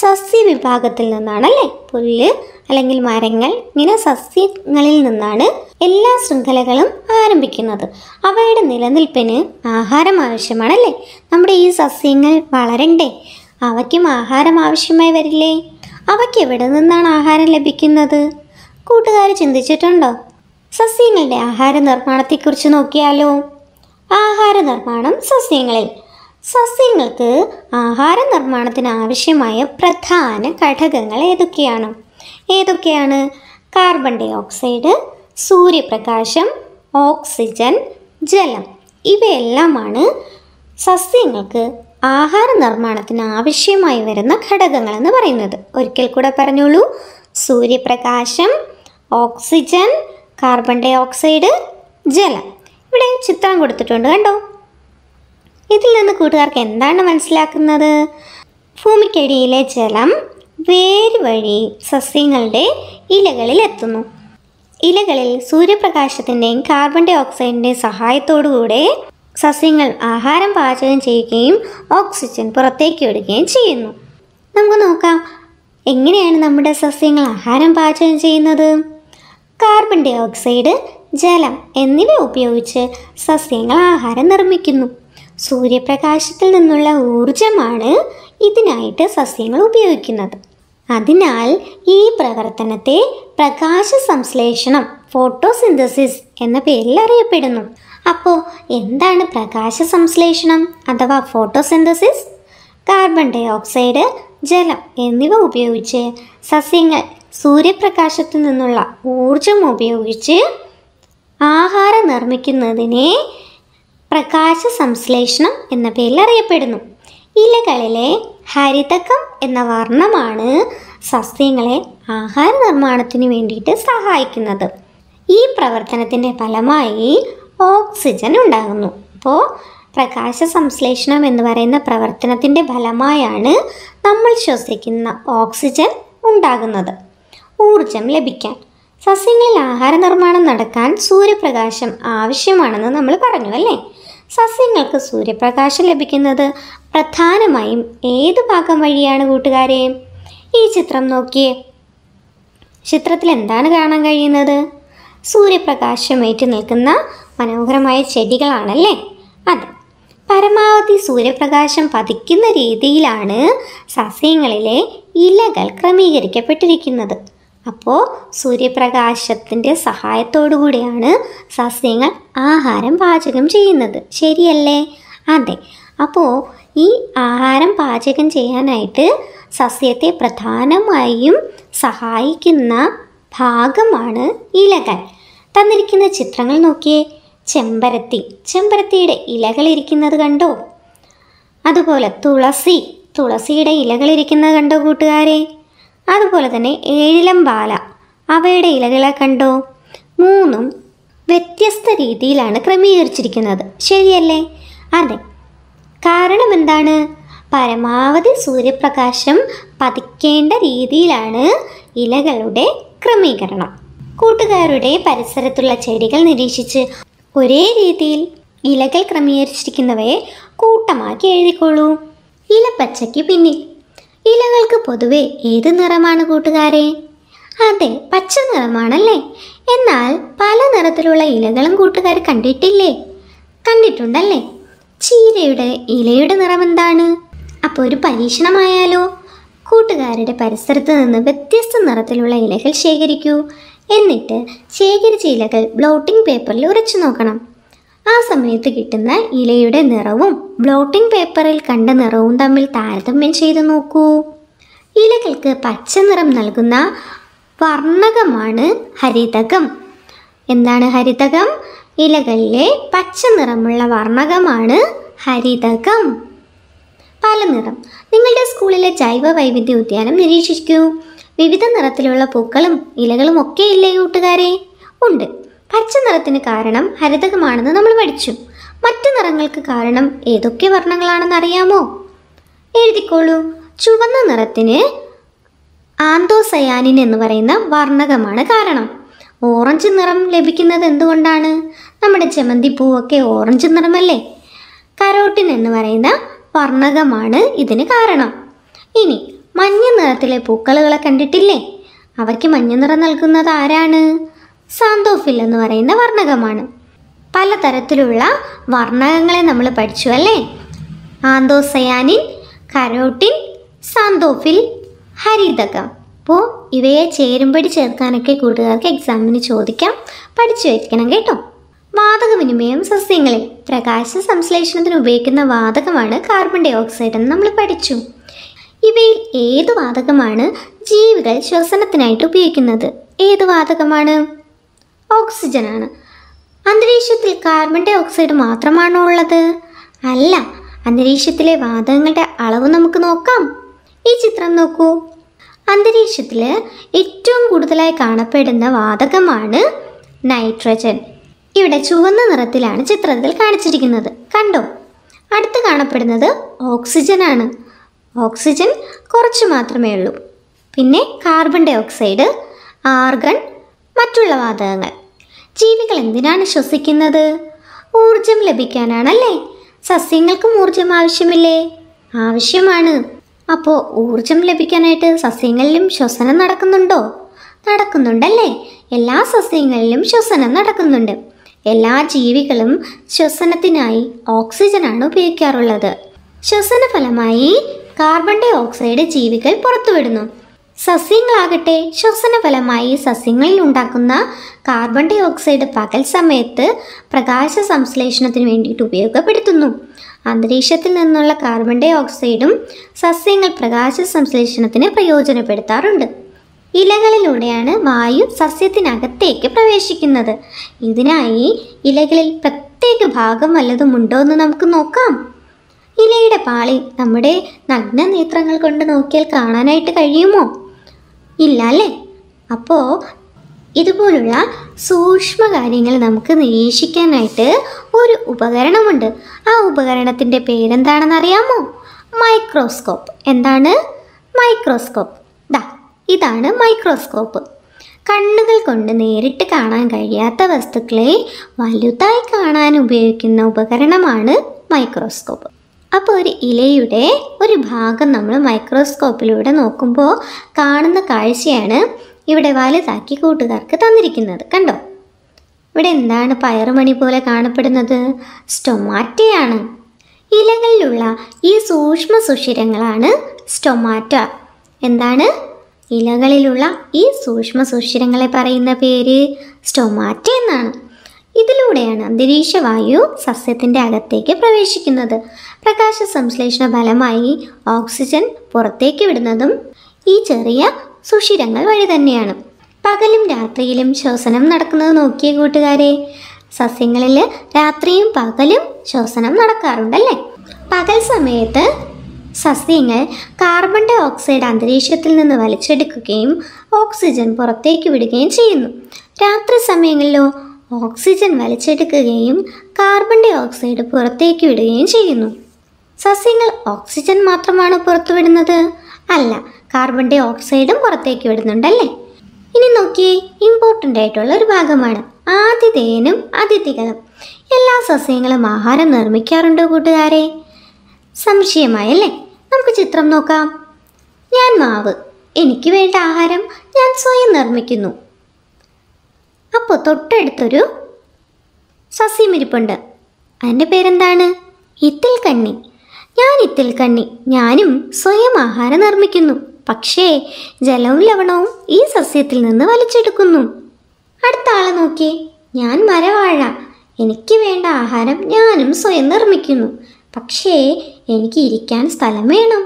സസ്യവിഭാഗത്തിൽ നിന്നാണല്ലേ പുല്ല് അല്ലെങ്കിൽ മരങ്ങൾ ഇങ്ങനെ സസ്യങ്ങളിൽ നിന്നാണ് എല്ലാ ശൃംഖലകളും ആരംഭിക്കുന്നത് അവയുടെ നിലനിൽപ്പിന് ആഹാരം ആവശ്യമാണല്ലേ നമ്മുടെ ഈ സസ്യങ്ങൾ വളരണ്ടേ അവയ്ക്കും ആഹാരം ആവശ്യമായി വരില്ലേ അവയ്ക്ക് എവിടെ നിന്നാണ് ആഹാരം ലഭിക്കുന്നത് കൂട്ടുകാർ ചിന്തിച്ചിട്ടുണ്ടോ സസ്യങ്ങളുടെ ആഹാര നിർമ്മാണത്തെക്കുറിച്ച് നോക്കിയാലോ ആഹാര നിർമ്മാണം സസ്യങ്ങളിൽ സസ്യങ്ങൾക്ക് ആഹാര നിർമ്മാണത്തിന് ആവശ്യമായ പ്രധാന ഘടകങ്ങൾ ഏതൊക്കെയാണ് ഏതൊക്കെയാണ് കാർബൺ ഡൈ ഓക്സൈഡ് സൂര്യപ്രകാശം ഓക്സിജൻ ജലം ഇവയെല്ലാമാണ് സസ്യങ്ങൾക്ക് ആഹാര നിർമ്മാണത്തിന് ആവശ്യമായി വരുന്ന ഘടകങ്ങൾ എന്ന് പറയുന്നത് ഒരിക്കൽ കൂടെ പറഞ്ഞോളൂ സൂര്യപ്രകാശം ഓക്സിജൻ കാർബൺ ഡൈ ഓക്സൈഡ് ജലം ഇവിടെ ചിത്രം കൊടുത്തിട്ടുണ്ട് കണ്ടോ ഇതിൽ നിന്ന് കൂട്ടുകാർക്ക് എന്താണ് മനസ്സിലാക്കുന്നത് ഭൂമിക്കടിയിലെ ജലം വേര് വഴി സസ്യങ്ങളുടെ ഇലകളിൽ എത്തുന്നു ഇലകളിൽ സൂര്യപ്രകാശത്തിൻ്റെയും കാർബൺ ഡൈ ഓക്സൈഡിൻ്റെയും സഹായത്തോടുകൂടെ സസ്യങ്ങൾ ആഹാരം പാചകം ചെയ്യുകയും ഓക്സിജൻ പുറത്തേക്ക് വിടുകയും ചെയ്യുന്നു നമുക്ക് നോക്കാം എങ്ങനെയാണ് നമ്മുടെ സസ്യങ്ങൾ ആഹാരം പാചകം ചെയ്യുന്നത് കാർബൺ ഡൈ ഓക്സൈഡ് ജലം എന്നിവ ഉപയോഗിച്ച് സസ്യങ്ങൾ ആഹാരം നിർമ്മിക്കുന്നു സൂര്യപ്രകാശത്തിൽ നിന്നുള്ള ഊർജമാണ് ഇതിനായിട്ട് സസ്യങ്ങൾ ഉപയോഗിക്കുന്നത് അതിനാൽ ഈ പ്രവർത്തനത്തെ പ്രകാശ സംശ്ലേഷണം ഫോട്ടോസിന്തസിസ് എന്ന പേരിൽ അറിയപ്പെടുന്നു അപ്പോൾ എന്താണ് പ്രകാശ സംശ്ലേഷണം അഥവാ ഫോട്ടോസിന്തസിസ് കാർബൺ ഡൈ ഓക്സൈഡ് ജലം എന്നിവ ഉപയോഗിച്ച് സസ്യങ്ങൾ സൂര്യപ്രകാശത്തിൽ നിന്നുള്ള ഊർജം ഉപയോഗിച്ച് ആഹാരം നിർമ്മിക്കുന്നതിനെ പ്രകാശ സംശ്ലേഷണം എന്ന പേരിൽ അറിയപ്പെടുന്നു ഇലകളിലെ ഹരിതകം എന്ന വർണ്ണമാണ് സസ്യങ്ങളെ ആഹാര നിർമ്മാണത്തിന് വേണ്ടിയിട്ട് സഹായിക്കുന്നത് ഈ പ്രവർത്തനത്തിൻ്റെ ഫലമായി ഓക്സിജൻ ഉണ്ടാകുന്നു അപ്പോൾ പ്രകാശ സംശ്ലേഷണം എന്ന് പറയുന്ന പ്രവർത്തനത്തിൻ്റെ ഫലമായാണ് നമ്മൾ ശ്വസിക്കുന്ന ഓക്സിജൻ ഉണ്ടാകുന്നത് ഊർജം ലഭിക്കാൻ സസ്യങ്ങളിൽ ആഹാര നിർമ്മാണം നടക്കാൻ സൂര്യപ്രകാശം ആവശ്യമാണെന്ന് നമ്മൾ പറഞ്ഞു അല്ലേ സസ്യങ്ങൾക്ക് സൂര്യപ്രകാശം ലഭിക്കുന്നത് പ്രധാനമായും ഏത് ഭാഗം വഴിയാണ് കൂട്ടുകാരെ ഈ ചിത്രം നോക്കിയേ ചിത്രത്തിൽ എന്താണ് കാണാൻ കഴിയുന്നത് സൂര്യപ്രകാശമേറ്റ് നിൽക്കുന്ന മനോഹരമായ ചെടികളാണല്ലേ അതെ പരമാവധി സൂര്യപ്രകാശം പതിക്കുന്ന രീതിയിലാണ് സസ്യങ്ങളിലെ ഇലകൾ ക്രമീകരിക്കപ്പെട്ടിരിക്കുന്നത് അപ്പോൾ സൂര്യപ്രകാശത്തിൻ്റെ കൂടിയാണ് സസ്യങ്ങൾ ആഹാരം പാചകം ചെയ്യുന്നത് ശരിയല്ലേ അതെ അപ്പോൾ ഈ ആഹാരം പാചകം ചെയ്യാനായിട്ട് സസ്യത്തെ പ്രധാനമായും സഹായിക്കുന്ന ഭാഗമാണ് ഇലകൾ തന്നിരിക്കുന്ന ചിത്രങ്ങൾ നോക്കിയേ ചെമ്പരത്തി ചെമ്പരത്തിയുടെ ഇലകൾ ഇരിക്കുന്നത് കണ്ടോ അതുപോലെ തുളസി തുളസിയുടെ ഇലകൾ ഇരിക്കുന്നത് കണ്ടോ കൂട്ടുകാരെ അതുപോലെ തന്നെ ഏഴിലം ബാല അവയുടെ ഇലകളെ കണ്ടോ മൂന്നും വ്യത്യസ്ത രീതിയിലാണ് ക്രമീകരിച്ചിരിക്കുന്നത് ശരിയല്ലേ അതെ കാരണം എന്താണ് പരമാവധി സൂര്യപ്രകാശം പതിക്കേണ്ട രീതിയിലാണ് ഇലകളുടെ ക്രമീകരണം കൂട്ടുകാരുടെ പരിസരത്തുള്ള ചെടികൾ നിരീക്ഷിച്ച് ഒരേ രീതിയിൽ ഇലകൾ ക്രമീകരിച്ചിരിക്കുന്നവയെ കൂട്ടമാക്കി എഴുതിക്കൊള്ളൂ ഇലപ്പച്ചയ്ക്ക് പിന്നിൽ ഇലകൾക്ക് പൊതുവെ ഏത് നിറമാണ് കൂട്ടുകാരെ അതെ പച്ച നിറമാണല്ലേ എന്നാൽ പല നിറത്തിലുള്ള ഇലകളും കൂട്ടുകാർ കണ്ടിട്ടില്ലേ കണ്ടിട്ടുണ്ടല്ലേ ചീരയുടെ ഇലയുടെ നിറം എന്താണ് അപ്പോൾ ഒരു പരീക്ഷണമായാലോ കൂട്ടുകാരുടെ പരിസരത്ത് നിന്ന് വ്യത്യസ്ത നിറത്തിലുള്ള ഇലകൾ ശേഖരിക്കൂ എന്നിട്ട് ശേഖരിച്ച ഇലകൾ ബ്ലോട്ടിംഗ് പേപ്പറിൽ ഉരച്ചു നോക്കണം ആ സമയത്ത് കിട്ടുന്ന ഇലയുടെ നിറവും ബ്ലോട്ടിംഗ് പേപ്പറിൽ കണ്ട നിറവും തമ്മിൽ താരതമ്യം ചെയ്ത് നോക്കൂ ഇലകൾക്ക് പച്ച നിറം നൽകുന്ന വർണ്ണകമാണ് ഹരിതകം എന്താണ് ഹരിതകം ഇലകളിലെ പച്ച നിറമുള്ള വർണ്ണകമാണ് ഹരിതകം പല നിറം നിങ്ങളുടെ സ്കൂളിലെ ജൈവ വൈവിധ്യ ഉദ്യാനം നിരീക്ഷിക്കൂ വിവിധ നിറത്തിലുള്ള പൂക്കളും ഇലകളും ഒക്കെ ഇല്ലേ കൂട്ടുകാരെ ഉണ്ട് പച്ച നിറത്തിന് കാരണം ഹരിതകമാണെന്ന് നമ്മൾ പഠിച്ചു മറ്റു നിറങ്ങൾക്ക് കാരണം ഏതൊക്കെ വർണ്ണങ്ങളാണെന്ന് അറിയാമോ എഴുതിക്കോളൂ ചുവന്ന നിറത്തിന് ആന്തോസയാനിൻ എന്ന് പറയുന്ന വർണ്ണകമാണ് കാരണം ഓറഞ്ച് നിറം ലഭിക്കുന്നത് എന്തുകൊണ്ടാണ് നമ്മുടെ ചെമന്തി പൂവൊക്കെ ഓറഞ്ച് നിറമല്ലേ കരോട്ടിൻ എന്ന് പറയുന്ന വർണ്ണകമാണ് ഇതിന് കാരണം ഇനി മഞ്ഞ നിറത്തിലെ പൂക്കളുകളെ കണ്ടിട്ടില്ലേ അവയ്ക്ക് മഞ്ഞ നിറം നൽകുന്നത് ആരാണ് സാന്തോഫിൽ എന്ന് പറയുന്ന വർണ്ണകമാണ് പലതരത്തിലുള്ള വർണ്ണകങ്ങളെ നമ്മൾ പഠിച്ചു അല്ലേ ആന്തോസയാനിൻ കരോട്ടിൻ സാന്തോഫിൽ ഹരിതകം അപ്പോൾ ഇവയെ ചേരുംപടി ചേർക്കാനൊക്കെ കൂട്ടുകാർക്ക് എക്സാമിന് ചോദിക്കാം പഠിച്ചു വയ്ക്കണം കേട്ടോ വാതകവിനിമയം സസ്യങ്ങളിൽ പ്രകാശ സംശ്ലേഷണത്തിന് ഉപയോഗിക്കുന്ന വാതകമാണ് കാർബൺ ഡൈ ഓക്സൈഡ് എന്ന് നമ്മൾ പഠിച്ചു ഇവയിൽ ഏത് വാതകമാണ് ജീവികൾ ശ്വസനത്തിനായിട്ട് ഉപയോഗിക്കുന്നത് ഏത് വാതകമാണ് ഓക്സിജനാണ് അന്തരീക്ഷത്തിൽ കാർബൺ ഡൈ ഓക്സൈഡ് മാത്രമാണോ ഉള്ളത് അല്ല അന്തരീക്ഷത്തിലെ വാതകങ്ങളുടെ അളവ് നമുക്ക് നോക്കാം ഈ ചിത്രം നോക്കൂ അന്തരീക്ഷത്തിൽ ഏറ്റവും കൂടുതലായി കാണപ്പെടുന്ന വാതകമാണ് നൈട്രജൻ ഇവിടെ ചുവന്ന നിറത്തിലാണ് ചിത്രത്തിൽ കാണിച്ചിരിക്കുന്നത് കണ്ടോ അടുത്ത് കാണപ്പെടുന്നത് ഓക്സിജനാണ് ഓക്സിജൻ കുറച്ച് മാത്രമേ ഉള്ളൂ പിന്നെ കാർബൺ ഡൈ ഓക്സൈഡ് ആർഗൺ മറ്റുള്ള വാതകങ്ങൾ ജീവികൾ എന്തിനാണ് ശ്വസിക്കുന്നത് ഊർജം ലഭിക്കാനാണല്ലേ സസ്യങ്ങൾക്കും ഊർജം ആവശ്യമില്ലേ ആവശ്യമാണ് അപ്പോൾ ഊർജം ലഭിക്കാനായിട്ട് സസ്യങ്ങളിലും ശ്വസനം നടക്കുന്നുണ്ടോ നടക്കുന്നുണ്ടല്ലേ എല്ലാ സസ്യങ്ങളിലും ശ്വസനം നടക്കുന്നുണ്ട് എല്ലാ ജീവികളും ശ്വസനത്തിനായി ഓക്സിജനാണ് ഉപയോഗിക്കാറുള്ളത് ശ്വസന ഫലമായി കാർബൺ ഡൈ ഓക്സൈഡ് ജീവികൾ പുറത്തുവിടുന്നു സസ്യങ്ങളാകട്ടെ ഫലമായി സസ്യങ്ങളിൽ ഉണ്ടാക്കുന്ന കാർബൺ ഡൈ ഓക്സൈഡ് പകൽ സമയത്ത് പ്രകാശ സംശ്ലേഷണത്തിന് വേണ്ടിയിട്ട് ഉപയോഗപ്പെടുത്തുന്നു അന്തരീക്ഷത്തിൽ നിന്നുള്ള കാർബൺ ഡൈ ഓക്സൈഡും സസ്യങ്ങൾ പ്രകാശ സംശ്ലേഷണത്തിന് പ്രയോജനപ്പെടുത്താറുണ്ട് ഇലകളിലൂടെയാണ് വായു സസ്യത്തിനകത്തേക്ക് പ്രവേശിക്കുന്നത് ഇതിനായി ഇലകളിൽ പ്രത്യേക ഭാഗം വല്ലതും ഉണ്ടോ എന്ന് നമുക്ക് നോക്കാം ഇലയുടെ പാളി നമ്മുടെ നഗ്നനേത്രങ്ങൾ കൊണ്ട് നോക്കിയാൽ കാണാനായിട്ട് കഴിയുമോ ഇല്ല അല്ലേ അപ്പോൾ ഇതുപോലുള്ള സൂക്ഷ്മ കാര്യങ്ങൾ നമുക്ക് നിരീക്ഷിക്കാനായിട്ട് ഒരു ഉപകരണമുണ്ട് ആ ഉപകരണത്തിൻ്റെ പേരെന്താണെന്ന് അറിയാമോ മൈക്രോസ്കോപ്പ് എന്താണ് മൈക്രോസ്കോപ്പ് ദാ ഇതാണ് മൈക്രോസ്കോപ്പ് കണ്ണുകൾ കൊണ്ട് നേരിട്ട് കാണാൻ കഴിയാത്ത വസ്തുക്കളെ വലുതായി കാണാൻ ഉപയോഗിക്കുന്ന ഉപകരണമാണ് മൈക്രോസ്കോപ്പ് അപ്പോൾ ഒരു ഇലയുടെ ഒരു ഭാഗം നമ്മൾ മൈക്രോസ്കോപ്പിലൂടെ നോക്കുമ്പോൾ കാണുന്ന കാഴ്ചയാണ് ഇവിടെ വലുതാക്കി കൂട്ടുകാർക്ക് തന്നിരിക്കുന്നത് കണ്ടോ ഇവിടെ എന്താണ് പയറുമണി പോലെ കാണപ്പെടുന്നത് സ്റ്റൊമാറ്റയാണ് ഇലകളിലുള്ള ഈ സൂക്ഷ്മ സുഷിരങ്ങളാണ് സ്റ്റൊമാറ്റ എന്താണ് ഇലകളിലുള്ള ഈ സൂക്ഷ്മ സുഷിരങ്ങളെ പറയുന്ന പേര് സ്റ്റൊമാറ്റ എന്നാണ് ഇതിലൂടെയാണ് അന്തരീക്ഷവായു സസ്യത്തിൻ്റെ അകത്തേക്ക് പ്രവേശിക്കുന്നത് പ്രകാശ സംശ്ലേഷണ ഫലമായി ഓക്സിജൻ പുറത്തേക്ക് വിടുന്നതും ഈ ചെറിയ സുഷിരങ്ങൾ വഴി തന്നെയാണ് പകലും രാത്രിയിലും ശ്വസനം നടക്കുന്നത് നോക്കിയ കൂട്ടുകാരെ സസ്യങ്ങളിൽ രാത്രിയും പകലും ശ്വസനം നടക്കാറുണ്ടല്ലേ പകൽ സമയത്ത് സസ്യങ്ങൾ കാർബൺ ഡൈ ഓക്സൈഡ് അന്തരീക്ഷത്തിൽ നിന്ന് വലിച്ചെടുക്കുകയും ഓക്സിജൻ പുറത്തേക്ക് വിടുകയും ചെയ്യുന്നു രാത്രി സമയങ്ങളിലോ ഓക്സിജൻ വലിച്ചെടുക്കുകയും കാർബൺ ഡൈ ഓക്സൈഡ് പുറത്തേക്ക് വിടുകയും ചെയ്യുന്നു സസ്യങ്ങൾ ഓക്സിജൻ മാത്രമാണ് പുറത്തുവിടുന്നത് അല്ല കാർബൺ ഡൈ ഓക്സൈഡും പുറത്തേക്ക് വിടുന്നുണ്ടല്ലേ ഇനി നോക്കിയേ ഇമ്പോർട്ടൻ്റ് ആയിട്ടുള്ള ഒരു ഭാഗമാണ് ആതിഥേയനും അതിഥികളും എല്ലാ സസ്യങ്ങളും ആഹാരം നിർമ്മിക്കാറുണ്ടോ കൂട്ടുകാരെ സംശയമായല്ലേ നമുക്ക് ചിത്രം നോക്കാം ഞാൻ മാവ് എനിക്ക് വേണ്ട ആഹാരം ഞാൻ സ്വയം നിർമ്മിക്കുന്നു അപ്പോൾ തൊട്ടടുത്തൊരു സസ്യമിരിപ്പുണ്ട് അതിൻ്റെ പേരെന്താണ് ഇത്തിൽ കണ്ണി ഞാൻ ഇത്തിൽ കണ്ണി ഞാനും സ്വയം ആഹാരം നിർമ്മിക്കുന്നു പക്ഷേ ജലവും ലവണവും ഈ സസ്യത്തിൽ നിന്ന് വലിച്ചെടുക്കുന്നു അടുത്ത ആളെ നോക്കിയേ ഞാൻ മരവാഴ എനിക്ക് വേണ്ട ആഹാരം ഞാനും സ്വയം നിർമ്മിക്കുന്നു പക്ഷേ എനിക്ക് ഇരിക്കാൻ സ്ഥലം വേണം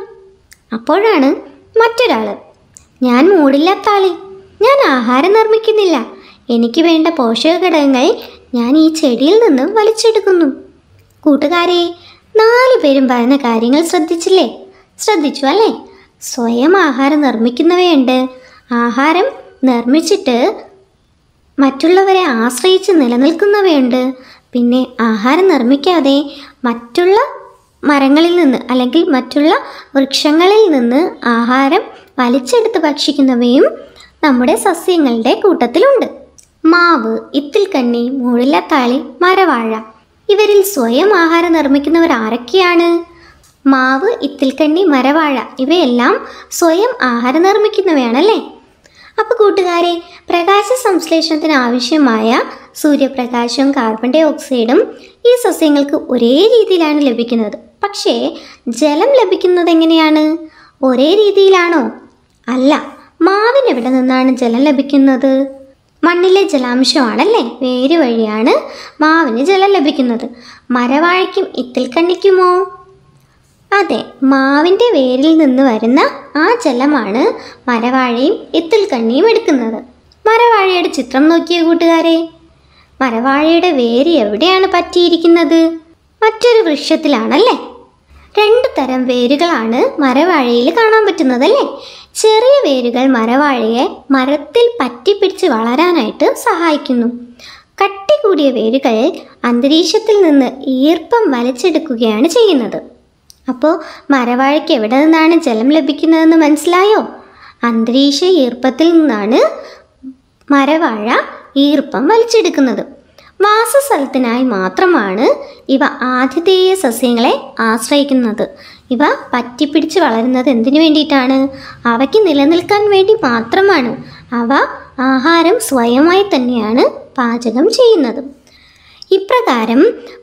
അപ്പോഴാണ് മറ്റൊരാൾ ഞാൻ മൂടില്ലാത്ത ആളെ ഞാൻ ആഹാരം നിർമ്മിക്കുന്നില്ല എനിക്ക് വേണ്ട പോഷക ഘടകങ്ങൾ ഞാൻ ഈ ചെടിയിൽ നിന്ന് വലിച്ചെടുക്കുന്നു കൂട്ടുകാരെ നാലു പേരും പറയുന്ന കാര്യങ്ങൾ ശ്രദ്ധിച്ചില്ലേ ശ്രദ്ധിച്ചു അല്ലേ സ്വയം ആഹാരം നിർമ്മിക്കുന്നവയുണ്ട് ആഹാരം നിർമ്മിച്ചിട്ട് മറ്റുള്ളവരെ ആശ്രയിച്ച് നിലനിൽക്കുന്നവയുണ്ട് പിന്നെ ആഹാരം നിർമ്മിക്കാതെ മറ്റുള്ള മരങ്ങളിൽ നിന്ന് അല്ലെങ്കിൽ മറ്റുള്ള വൃക്ഷങ്ങളിൽ നിന്ന് ആഹാരം വലിച്ചെടുത്ത് ഭക്ഷിക്കുന്നവയും നമ്മുടെ സസ്യങ്ങളുടെ കൂട്ടത്തിലുണ്ട് മാവ് ഇത്തിൽക്കണ്ണി മൂളിലത്താളി മരവാഴ ഇവരിൽ സ്വയം ആഹാരം നിർമ്മിക്കുന്നവർ ആരൊക്കെയാണ് മാവ് ഇത്തിൽക്കണ്ണി മരവാഴ ഇവയെല്ലാം സ്വയം ആഹാരം നിർമ്മിക്കുന്നവയാണല്ലേ അപ്പോൾ കൂട്ടുകാരെ പ്രകാശ സംശ്ലേഷണത്തിന് ആവശ്യമായ സൂര്യപ്രകാശവും കാർബൺ ഡൈ ഓക്സൈഡും ഈ സസ്യങ്ങൾക്ക് ഒരേ രീതിയിലാണ് ലഭിക്കുന്നത് പക്ഷേ ജലം ലഭിക്കുന്നത് എങ്ങനെയാണ് ഒരേ രീതിയിലാണോ അല്ല എവിടെ നിന്നാണ് ജലം ലഭിക്കുന്നത് മണ്ണിലെ ജലാംശമാണല്ലേ വേര് വഴിയാണ് മാവിന് ജലം ലഭിക്കുന്നത് മരവാഴയ്ക്കും ഇത്തിൽക്കണ്ണിക്കുമോ അതെ മാവിൻ്റെ വേരിൽ നിന്ന് വരുന്ന ആ ജലമാണ് മരവാഴയും ഇത്തിൽക്കണ്ണിയും എടുക്കുന്നത് മരവാഴയുടെ ചിത്രം നോക്കിയ കൂട്ടുകാരെ മരവാഴയുടെ വേര് എവിടെയാണ് പറ്റിയിരിക്കുന്നത് മറ്റൊരു വൃക്ഷത്തിലാണല്ലേ രണ്ട് തരം വേരുകളാണ് മരവാഴയിൽ കാണാൻ പറ്റുന്നത് അല്ലേ ചെറിയ വേരുകൾ മരവാഴയെ മരത്തിൽ പറ്റിപ്പിടിച്ച് വളരാനായിട്ട് സഹായിക്കുന്നു കട്ടി കൂടിയ വേരുകൾ അന്തരീക്ഷത്തിൽ നിന്ന് ഈർപ്പം വലിച്ചെടുക്കുകയാണ് ചെയ്യുന്നത് അപ്പോൾ മരവാഴയ്ക്ക് എവിടെ നിന്നാണ് ജലം ലഭിക്കുന്നതെന്ന് മനസ്സിലായോ അന്തരീക്ഷ ഈർപ്പത്തിൽ നിന്നാണ് മരവാഴ ഈർപ്പം വലിച്ചെടുക്കുന്നത് വാസസ്ഥലത്തിനായി മാത്രമാണ് ഇവ ആതിഥേയ സസ്യങ്ങളെ ആശ്രയിക്കുന്നത് ഇവ പറ്റിപ്പിടിച്ച് വളരുന്നത് എന്തിനു വേണ്ടിയിട്ടാണ് അവയ്ക്ക് നിലനിൽക്കാൻ വേണ്ടി മാത്രമാണ് അവ ആഹാരം സ്വയമായി തന്നെയാണ് പാചകം ചെയ്യുന്നത് ഇപ്രകാരം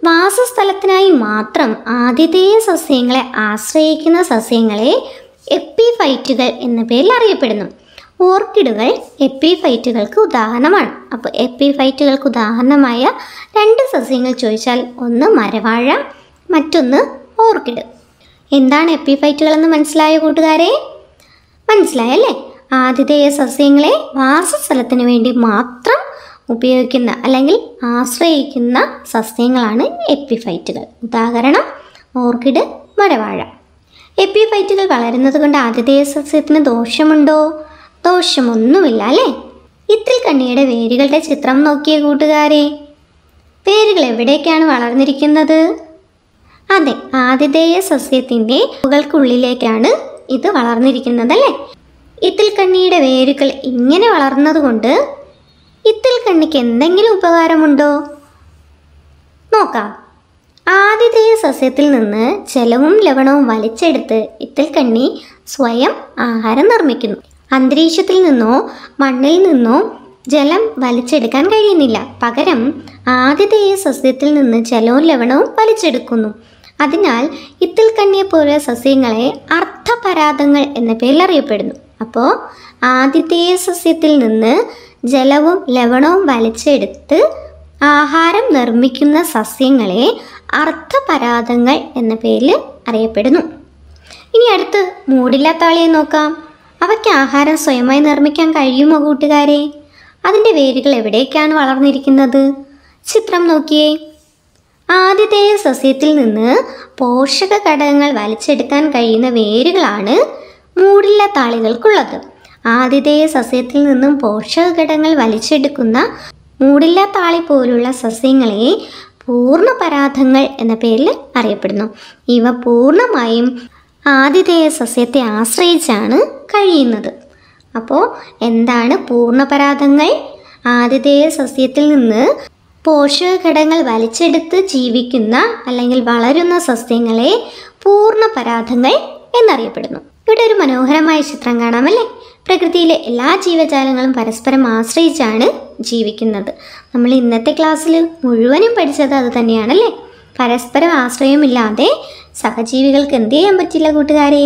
വാസസ്ഥലത്തിനായി മാത്രം ആതിഥേയ സസ്യങ്ങളെ ആശ്രയിക്കുന്ന സസ്യങ്ങളെ എപ്പിഫൈറ്റുകൾ എന്ന പേരിൽ അറിയപ്പെടുന്നു ഓർക്കിഡുകൾ എപ്പിഫൈറ്റുകൾക്ക് ഉദാഹരണമാണ് അപ്പോൾ എപ്പിഫൈറ്റുകൾക്ക് ഉദാഹരണമായ രണ്ട് സസ്യങ്ങൾ ചോദിച്ചാൽ ഒന്ന് മരവാഴ മറ്റൊന്ന് ഓർക്കിഡ് എന്താണ് എപ്പിഫൈറ്റുകൾ എന്ന് മനസ്സിലായ കൂട്ടുകാരെ മനസ്സിലായല്ലേ ആതിഥേയ സസ്യങ്ങളെ വാസസ്ഥലത്തിന് വേണ്ടി മാത്രം ഉപയോഗിക്കുന്ന അല്ലെങ്കിൽ ആശ്രയിക്കുന്ന സസ്യങ്ങളാണ് എപ്പിഫൈറ്റുകൾ ഉദാഹരണം ഓർക്കിഡ് മരവാഴ എപ്പിഫൈറ്റുകൾ വളരുന്നത് കൊണ്ട് ആതിഥേയ സസ്യത്തിന് ദോഷമുണ്ടോ ദോഷമൊന്നുമില്ല അല്ലേ ഇത്തിൽ കണ്ണിയുടെ വേരുകളുടെ ചിത്രം നോക്കിയ കൂട്ടുകാരെ വേരുകൾ എവിടേക്കാണ് വളർന്നിരിക്കുന്നത് അതെ ആതിഥേയ സസ്യത്തിൻ്റെ മുകൾക്കുള്ളിലേക്കാണ് ഇത് വളർന്നിരിക്കുന്നത് അല്ലേ ഇത്തിൽ കണ്ണിയുടെ വേരുകൾ ഇങ്ങനെ വളർന്നതുകൊണ്ട് ഇത്തിൽ കണ്ണിക്ക് എന്തെങ്കിലും ഉപകാരമുണ്ടോ നോക്കാം ആതിഥേയ സസ്യത്തിൽ നിന്ന് ജലവും ലവണവും വലിച്ചെടുത്ത് ഇത്തിൽ കണ്ണി സ്വയം ആഹാരം നിർമ്മിക്കുന്നു അന്തരീക്ഷത്തിൽ നിന്നോ മണ്ണിൽ നിന്നോ ജലം വലിച്ചെടുക്കാൻ കഴിയുന്നില്ല പകരം ആതിഥേയ സസ്യത്തിൽ നിന്ന് ജലവും ലവണവും വലിച്ചെടുക്കുന്നു അതിനാൽ ഇത്തിൽ കണ്ണിയെ പോലെ സസ്യങ്ങളെ അർത്ഥപരാതങ്ങൾ എന്ന പേരിൽ അറിയപ്പെടുന്നു അപ്പോൾ ആതിഥേയ സസ്യത്തിൽ നിന്ന് ജലവും ലവണവും വലിച്ചെടുത്ത് ആഹാരം നിർമ്മിക്കുന്ന സസ്യങ്ങളെ അർത്ഥപരാതങ്ങൾ എന്ന പേരിൽ അറിയപ്പെടുന്നു ഇനി അടുത്ത് മൂടില്ലാത്ത ആളിയെ നോക്കാം അവയ്ക്ക് ആഹാരം സ്വയമായി നിർമ്മിക്കാൻ കഴിയുമോ കൂട്ടുകാരെ അതിൻ്റെ വേരുകൾ എവിടേക്കാണ് വളർന്നിരിക്കുന്നത് ചിത്രം നോക്കിയേ ആദ്യത്തെ സസ്യത്തിൽ നിന്ന് പോഷക ഘടകങ്ങൾ വലിച്ചെടുക്കാൻ കഴിയുന്ന വേരുകളാണ് മൂടില്ല താളികൾക്കുള്ളത് ആതിഥേയ സസ്യത്തിൽ നിന്നും പോഷക ഘടകങ്ങൾ വലിച്ചെടുക്കുന്ന മൂടില്ല താളി പോലുള്ള സസ്യങ്ങളെ പൂർണ്ണ പരാധങ്ങൾ എന്ന പേരിൽ അറിയപ്പെടുന്നു ഇവ പൂർണ്ണമായും ആതിഥേയ സസ്യത്തെ ആശ്രയിച്ചാണ് കഴിയുന്നത് അപ്പോൾ എന്താണ് പൂർണ്ണപരാഗങ്ങൾ ആതിഥേയ സസ്യത്തിൽ നിന്ന് പോഷക ഘടകങ്ങൾ വലിച്ചെടുത്ത് ജീവിക്കുന്ന അല്ലെങ്കിൽ വളരുന്ന സസ്യങ്ങളെ പൂർണ്ണപരാധങ്ങൾ എന്നറിയപ്പെടുന്നു ഇവിടെ ഒരു മനോഹരമായ ചിത്രം കാണാമല്ലേ പ്രകൃതിയിലെ എല്ലാ ജീവജാലങ്ങളും പരസ്പരം ആശ്രയിച്ചാണ് ജീവിക്കുന്നത് നമ്മൾ ഇന്നത്തെ ക്ലാസ്സിൽ മുഴുവനും പഠിച്ചത് അത് തന്നെയാണല്ലേ പരസ്പരം ആശ്രയമില്ലാതെ സഹജീവികൾക്ക് എന്ത് ചെയ്യാൻ പറ്റില്ല കൂട്ടുകാരെ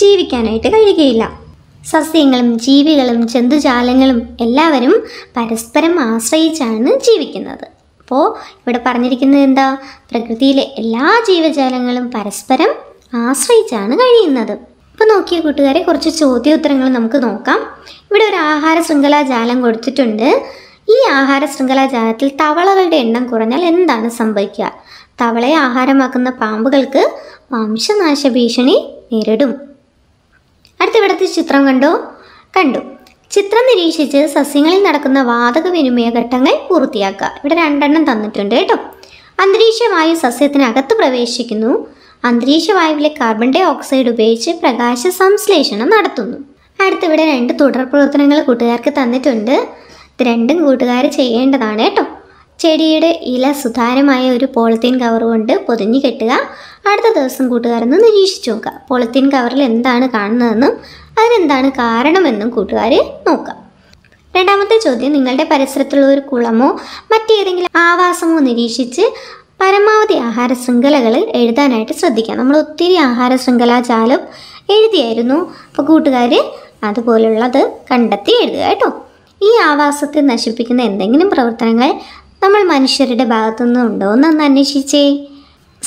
ജീവിക്കാനായിട്ട് കഴിയുകയില്ല സസ്യങ്ങളും ജീവികളും ജന്തുജാലങ്ങളും എല്ലാവരും പരസ്പരം ആശ്രയിച്ചാണ് ജീവിക്കുന്നത് അപ്പോൾ ഇവിടെ പറഞ്ഞിരിക്കുന്നത് എന്താ പ്രകൃതിയിലെ എല്ലാ ജീവജാലങ്ങളും പരസ്പരം ആശ്രയിച്ചാണ് കഴിയുന്നത് അപ്പോൾ നോക്കിയ കൂട്ടുകാരെ കുറച്ച് ചോദ്യോത്തരങ്ങൾ നമുക്ക് നോക്കാം ഇവിടെ ഒരു ആഹാര ശൃംഖല ജാലം കൊടുത്തിട്ടുണ്ട് ഈ ആഹാര ശൃംഖല ജാലത്തിൽ തവളകളുടെ എണ്ണം കുറഞ്ഞാൽ എന്താണ് സംഭവിക്കുക തവളയെ ആഹാരമാക്കുന്ന പാമ്പുകൾക്ക് വംശനാശ ഭീഷണി നേരിടും അടുത്ത ചിത്രം കണ്ടോ കണ്ടു ചിത്രം നിരീക്ഷിച്ച് സസ്യങ്ങളിൽ നടക്കുന്ന വാതക വിനിമയ ഘട്ടങ്ങൾ പൂർത്തിയാക്കുക ഇവിടെ രണ്ടെണ്ണം തന്നിട്ടുണ്ട് കേട്ടോ അന്തരീക്ഷവായു സസ്യത്തിനകത്ത് പ്രവേശിക്കുന്നു അന്തരീക്ഷവായുവിലെ കാർബൺ ഡൈ ഓക്സൈഡ് ഉപയോഗിച്ച് പ്രകാശ സംശ്ലേഷണം നടത്തുന്നു അടുത്തിവിടെ രണ്ട് തുടർ പ്രവർത്തനങ്ങൾ കൂട്ടുകാർക്ക് തന്നിട്ടുണ്ട് ഇത് രണ്ടും കൂട്ടുകാർ ചെയ്യേണ്ടതാണ് കേട്ടോ ചെടിയുടെ ഇല സുതാരമായ ഒരു പോളിത്തീൻ കവർ കൊണ്ട് പൊതിഞ്ഞു കെട്ടുക അടുത്ത ദിവസം കൂട്ടുകാരൊന്ന് നിരീക്ഷിച്ചു നോക്കുക പോളിത്തീൻ കവറിൽ എന്താണ് കാണുന്നതെന്നും അതിനെന്താണ് കാരണമെന്നും കൂട്ടുകാർ നോക്കുക രണ്ടാമത്തെ ചോദ്യം നിങ്ങളുടെ പരിസരത്തുള്ള ഒരു കുളമോ മറ്റേതെങ്കിലും ആവാസമോ നിരീക്ഷിച്ച് പരമാവധി ആഹാര ശൃംഖലകൾ എഴുതാനായിട്ട് ശ്രദ്ധിക്കുക നമ്മൾ ഒത്തിരി ആഹാര ശൃംഖലാജാലം എഴുതിയായിരുന്നു അപ്പോൾ കൂട്ടുകാർ അതുപോലുള്ളത് കണ്ടെത്തി എഴുതുക കേട്ടോ ഈ ആവാസത്തെ നശിപ്പിക്കുന്ന എന്തെങ്കിലും പ്രവർത്തനങ്ങൾ നമ്മൾ മനുഷ്യരുടെ ഭാഗത്തുനിന്ന് ഉണ്ടോ എന്നൊന്ന് അന്വേഷിച്ചേ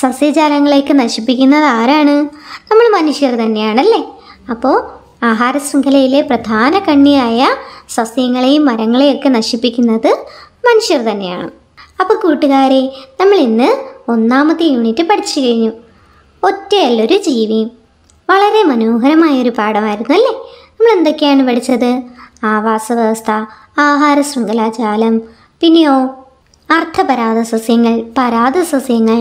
സസ്യജാലങ്ങളെയൊക്കെ നശിപ്പിക്കുന്നത് ആരാണ് നമ്മൾ മനുഷ്യർ തന്നെയാണല്ലേ അപ്പോൾ ആഹാര ശൃംഖലയിലെ പ്രധാന കണ്ണിയായ സസ്യങ്ങളെയും മരങ്ങളെയൊക്കെ നശിപ്പിക്കുന്നത് മനുഷ്യർ തന്നെയാണ് അപ്പോൾ കൂട്ടുകാരെ നമ്മൾ ഇന്ന് ഒന്നാമത്തെ യൂണിറ്റ് പഠിച്ചു കഴിഞ്ഞു ഒറ്റയല്ലൊരു ജീവിയും വളരെ മനോഹരമായൊരു പാഠമായിരുന്നു അല്ലേ നമ്മൾ എന്തൊക്കെയാണ് പഠിച്ചത് ആവാസ വ്യവസ്ഥ ആഹാര ശൃംഖലാജാലം പിന്നെയോ അർദ്ധപരാത സസ്യങ്ങൾ പരാത സസ്യങ്ങൾ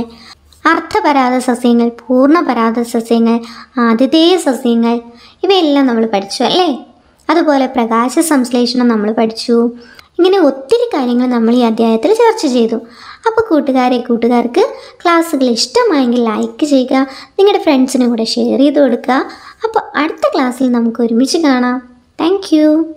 അർദ്ധപരാത സസ്യങ്ങൾ പൂർണ്ണപരാത സസ്യങ്ങൾ ആതിഥേയ സസ്യങ്ങൾ ഇവയെല്ലാം നമ്മൾ പഠിച്ചു അല്ലേ അതുപോലെ പ്രകാശ സംശ്ലേഷണം നമ്മൾ പഠിച്ചു ഇങ്ങനെ ഒത്തിരി കാര്യങ്ങൾ നമ്മൾ ഈ അധ്യായത്തിൽ ചർച്ച ചെയ്തു അപ്പോൾ കൂട്ടുകാരെ കൂട്ടുകാർക്ക് ക്ലാസ്സുകൾ ഇഷ്ടമായെങ്കിൽ ലൈക്ക് ചെയ്യുക നിങ്ങളുടെ ഫ്രണ്ട്സിനും കൂടെ ഷെയർ ചെയ്ത് കൊടുക്കുക അപ്പോൾ അടുത്ത ക്ലാസ്സിൽ നമുക്ക് ഒരുമിച്ച് കാണാം താങ്ക്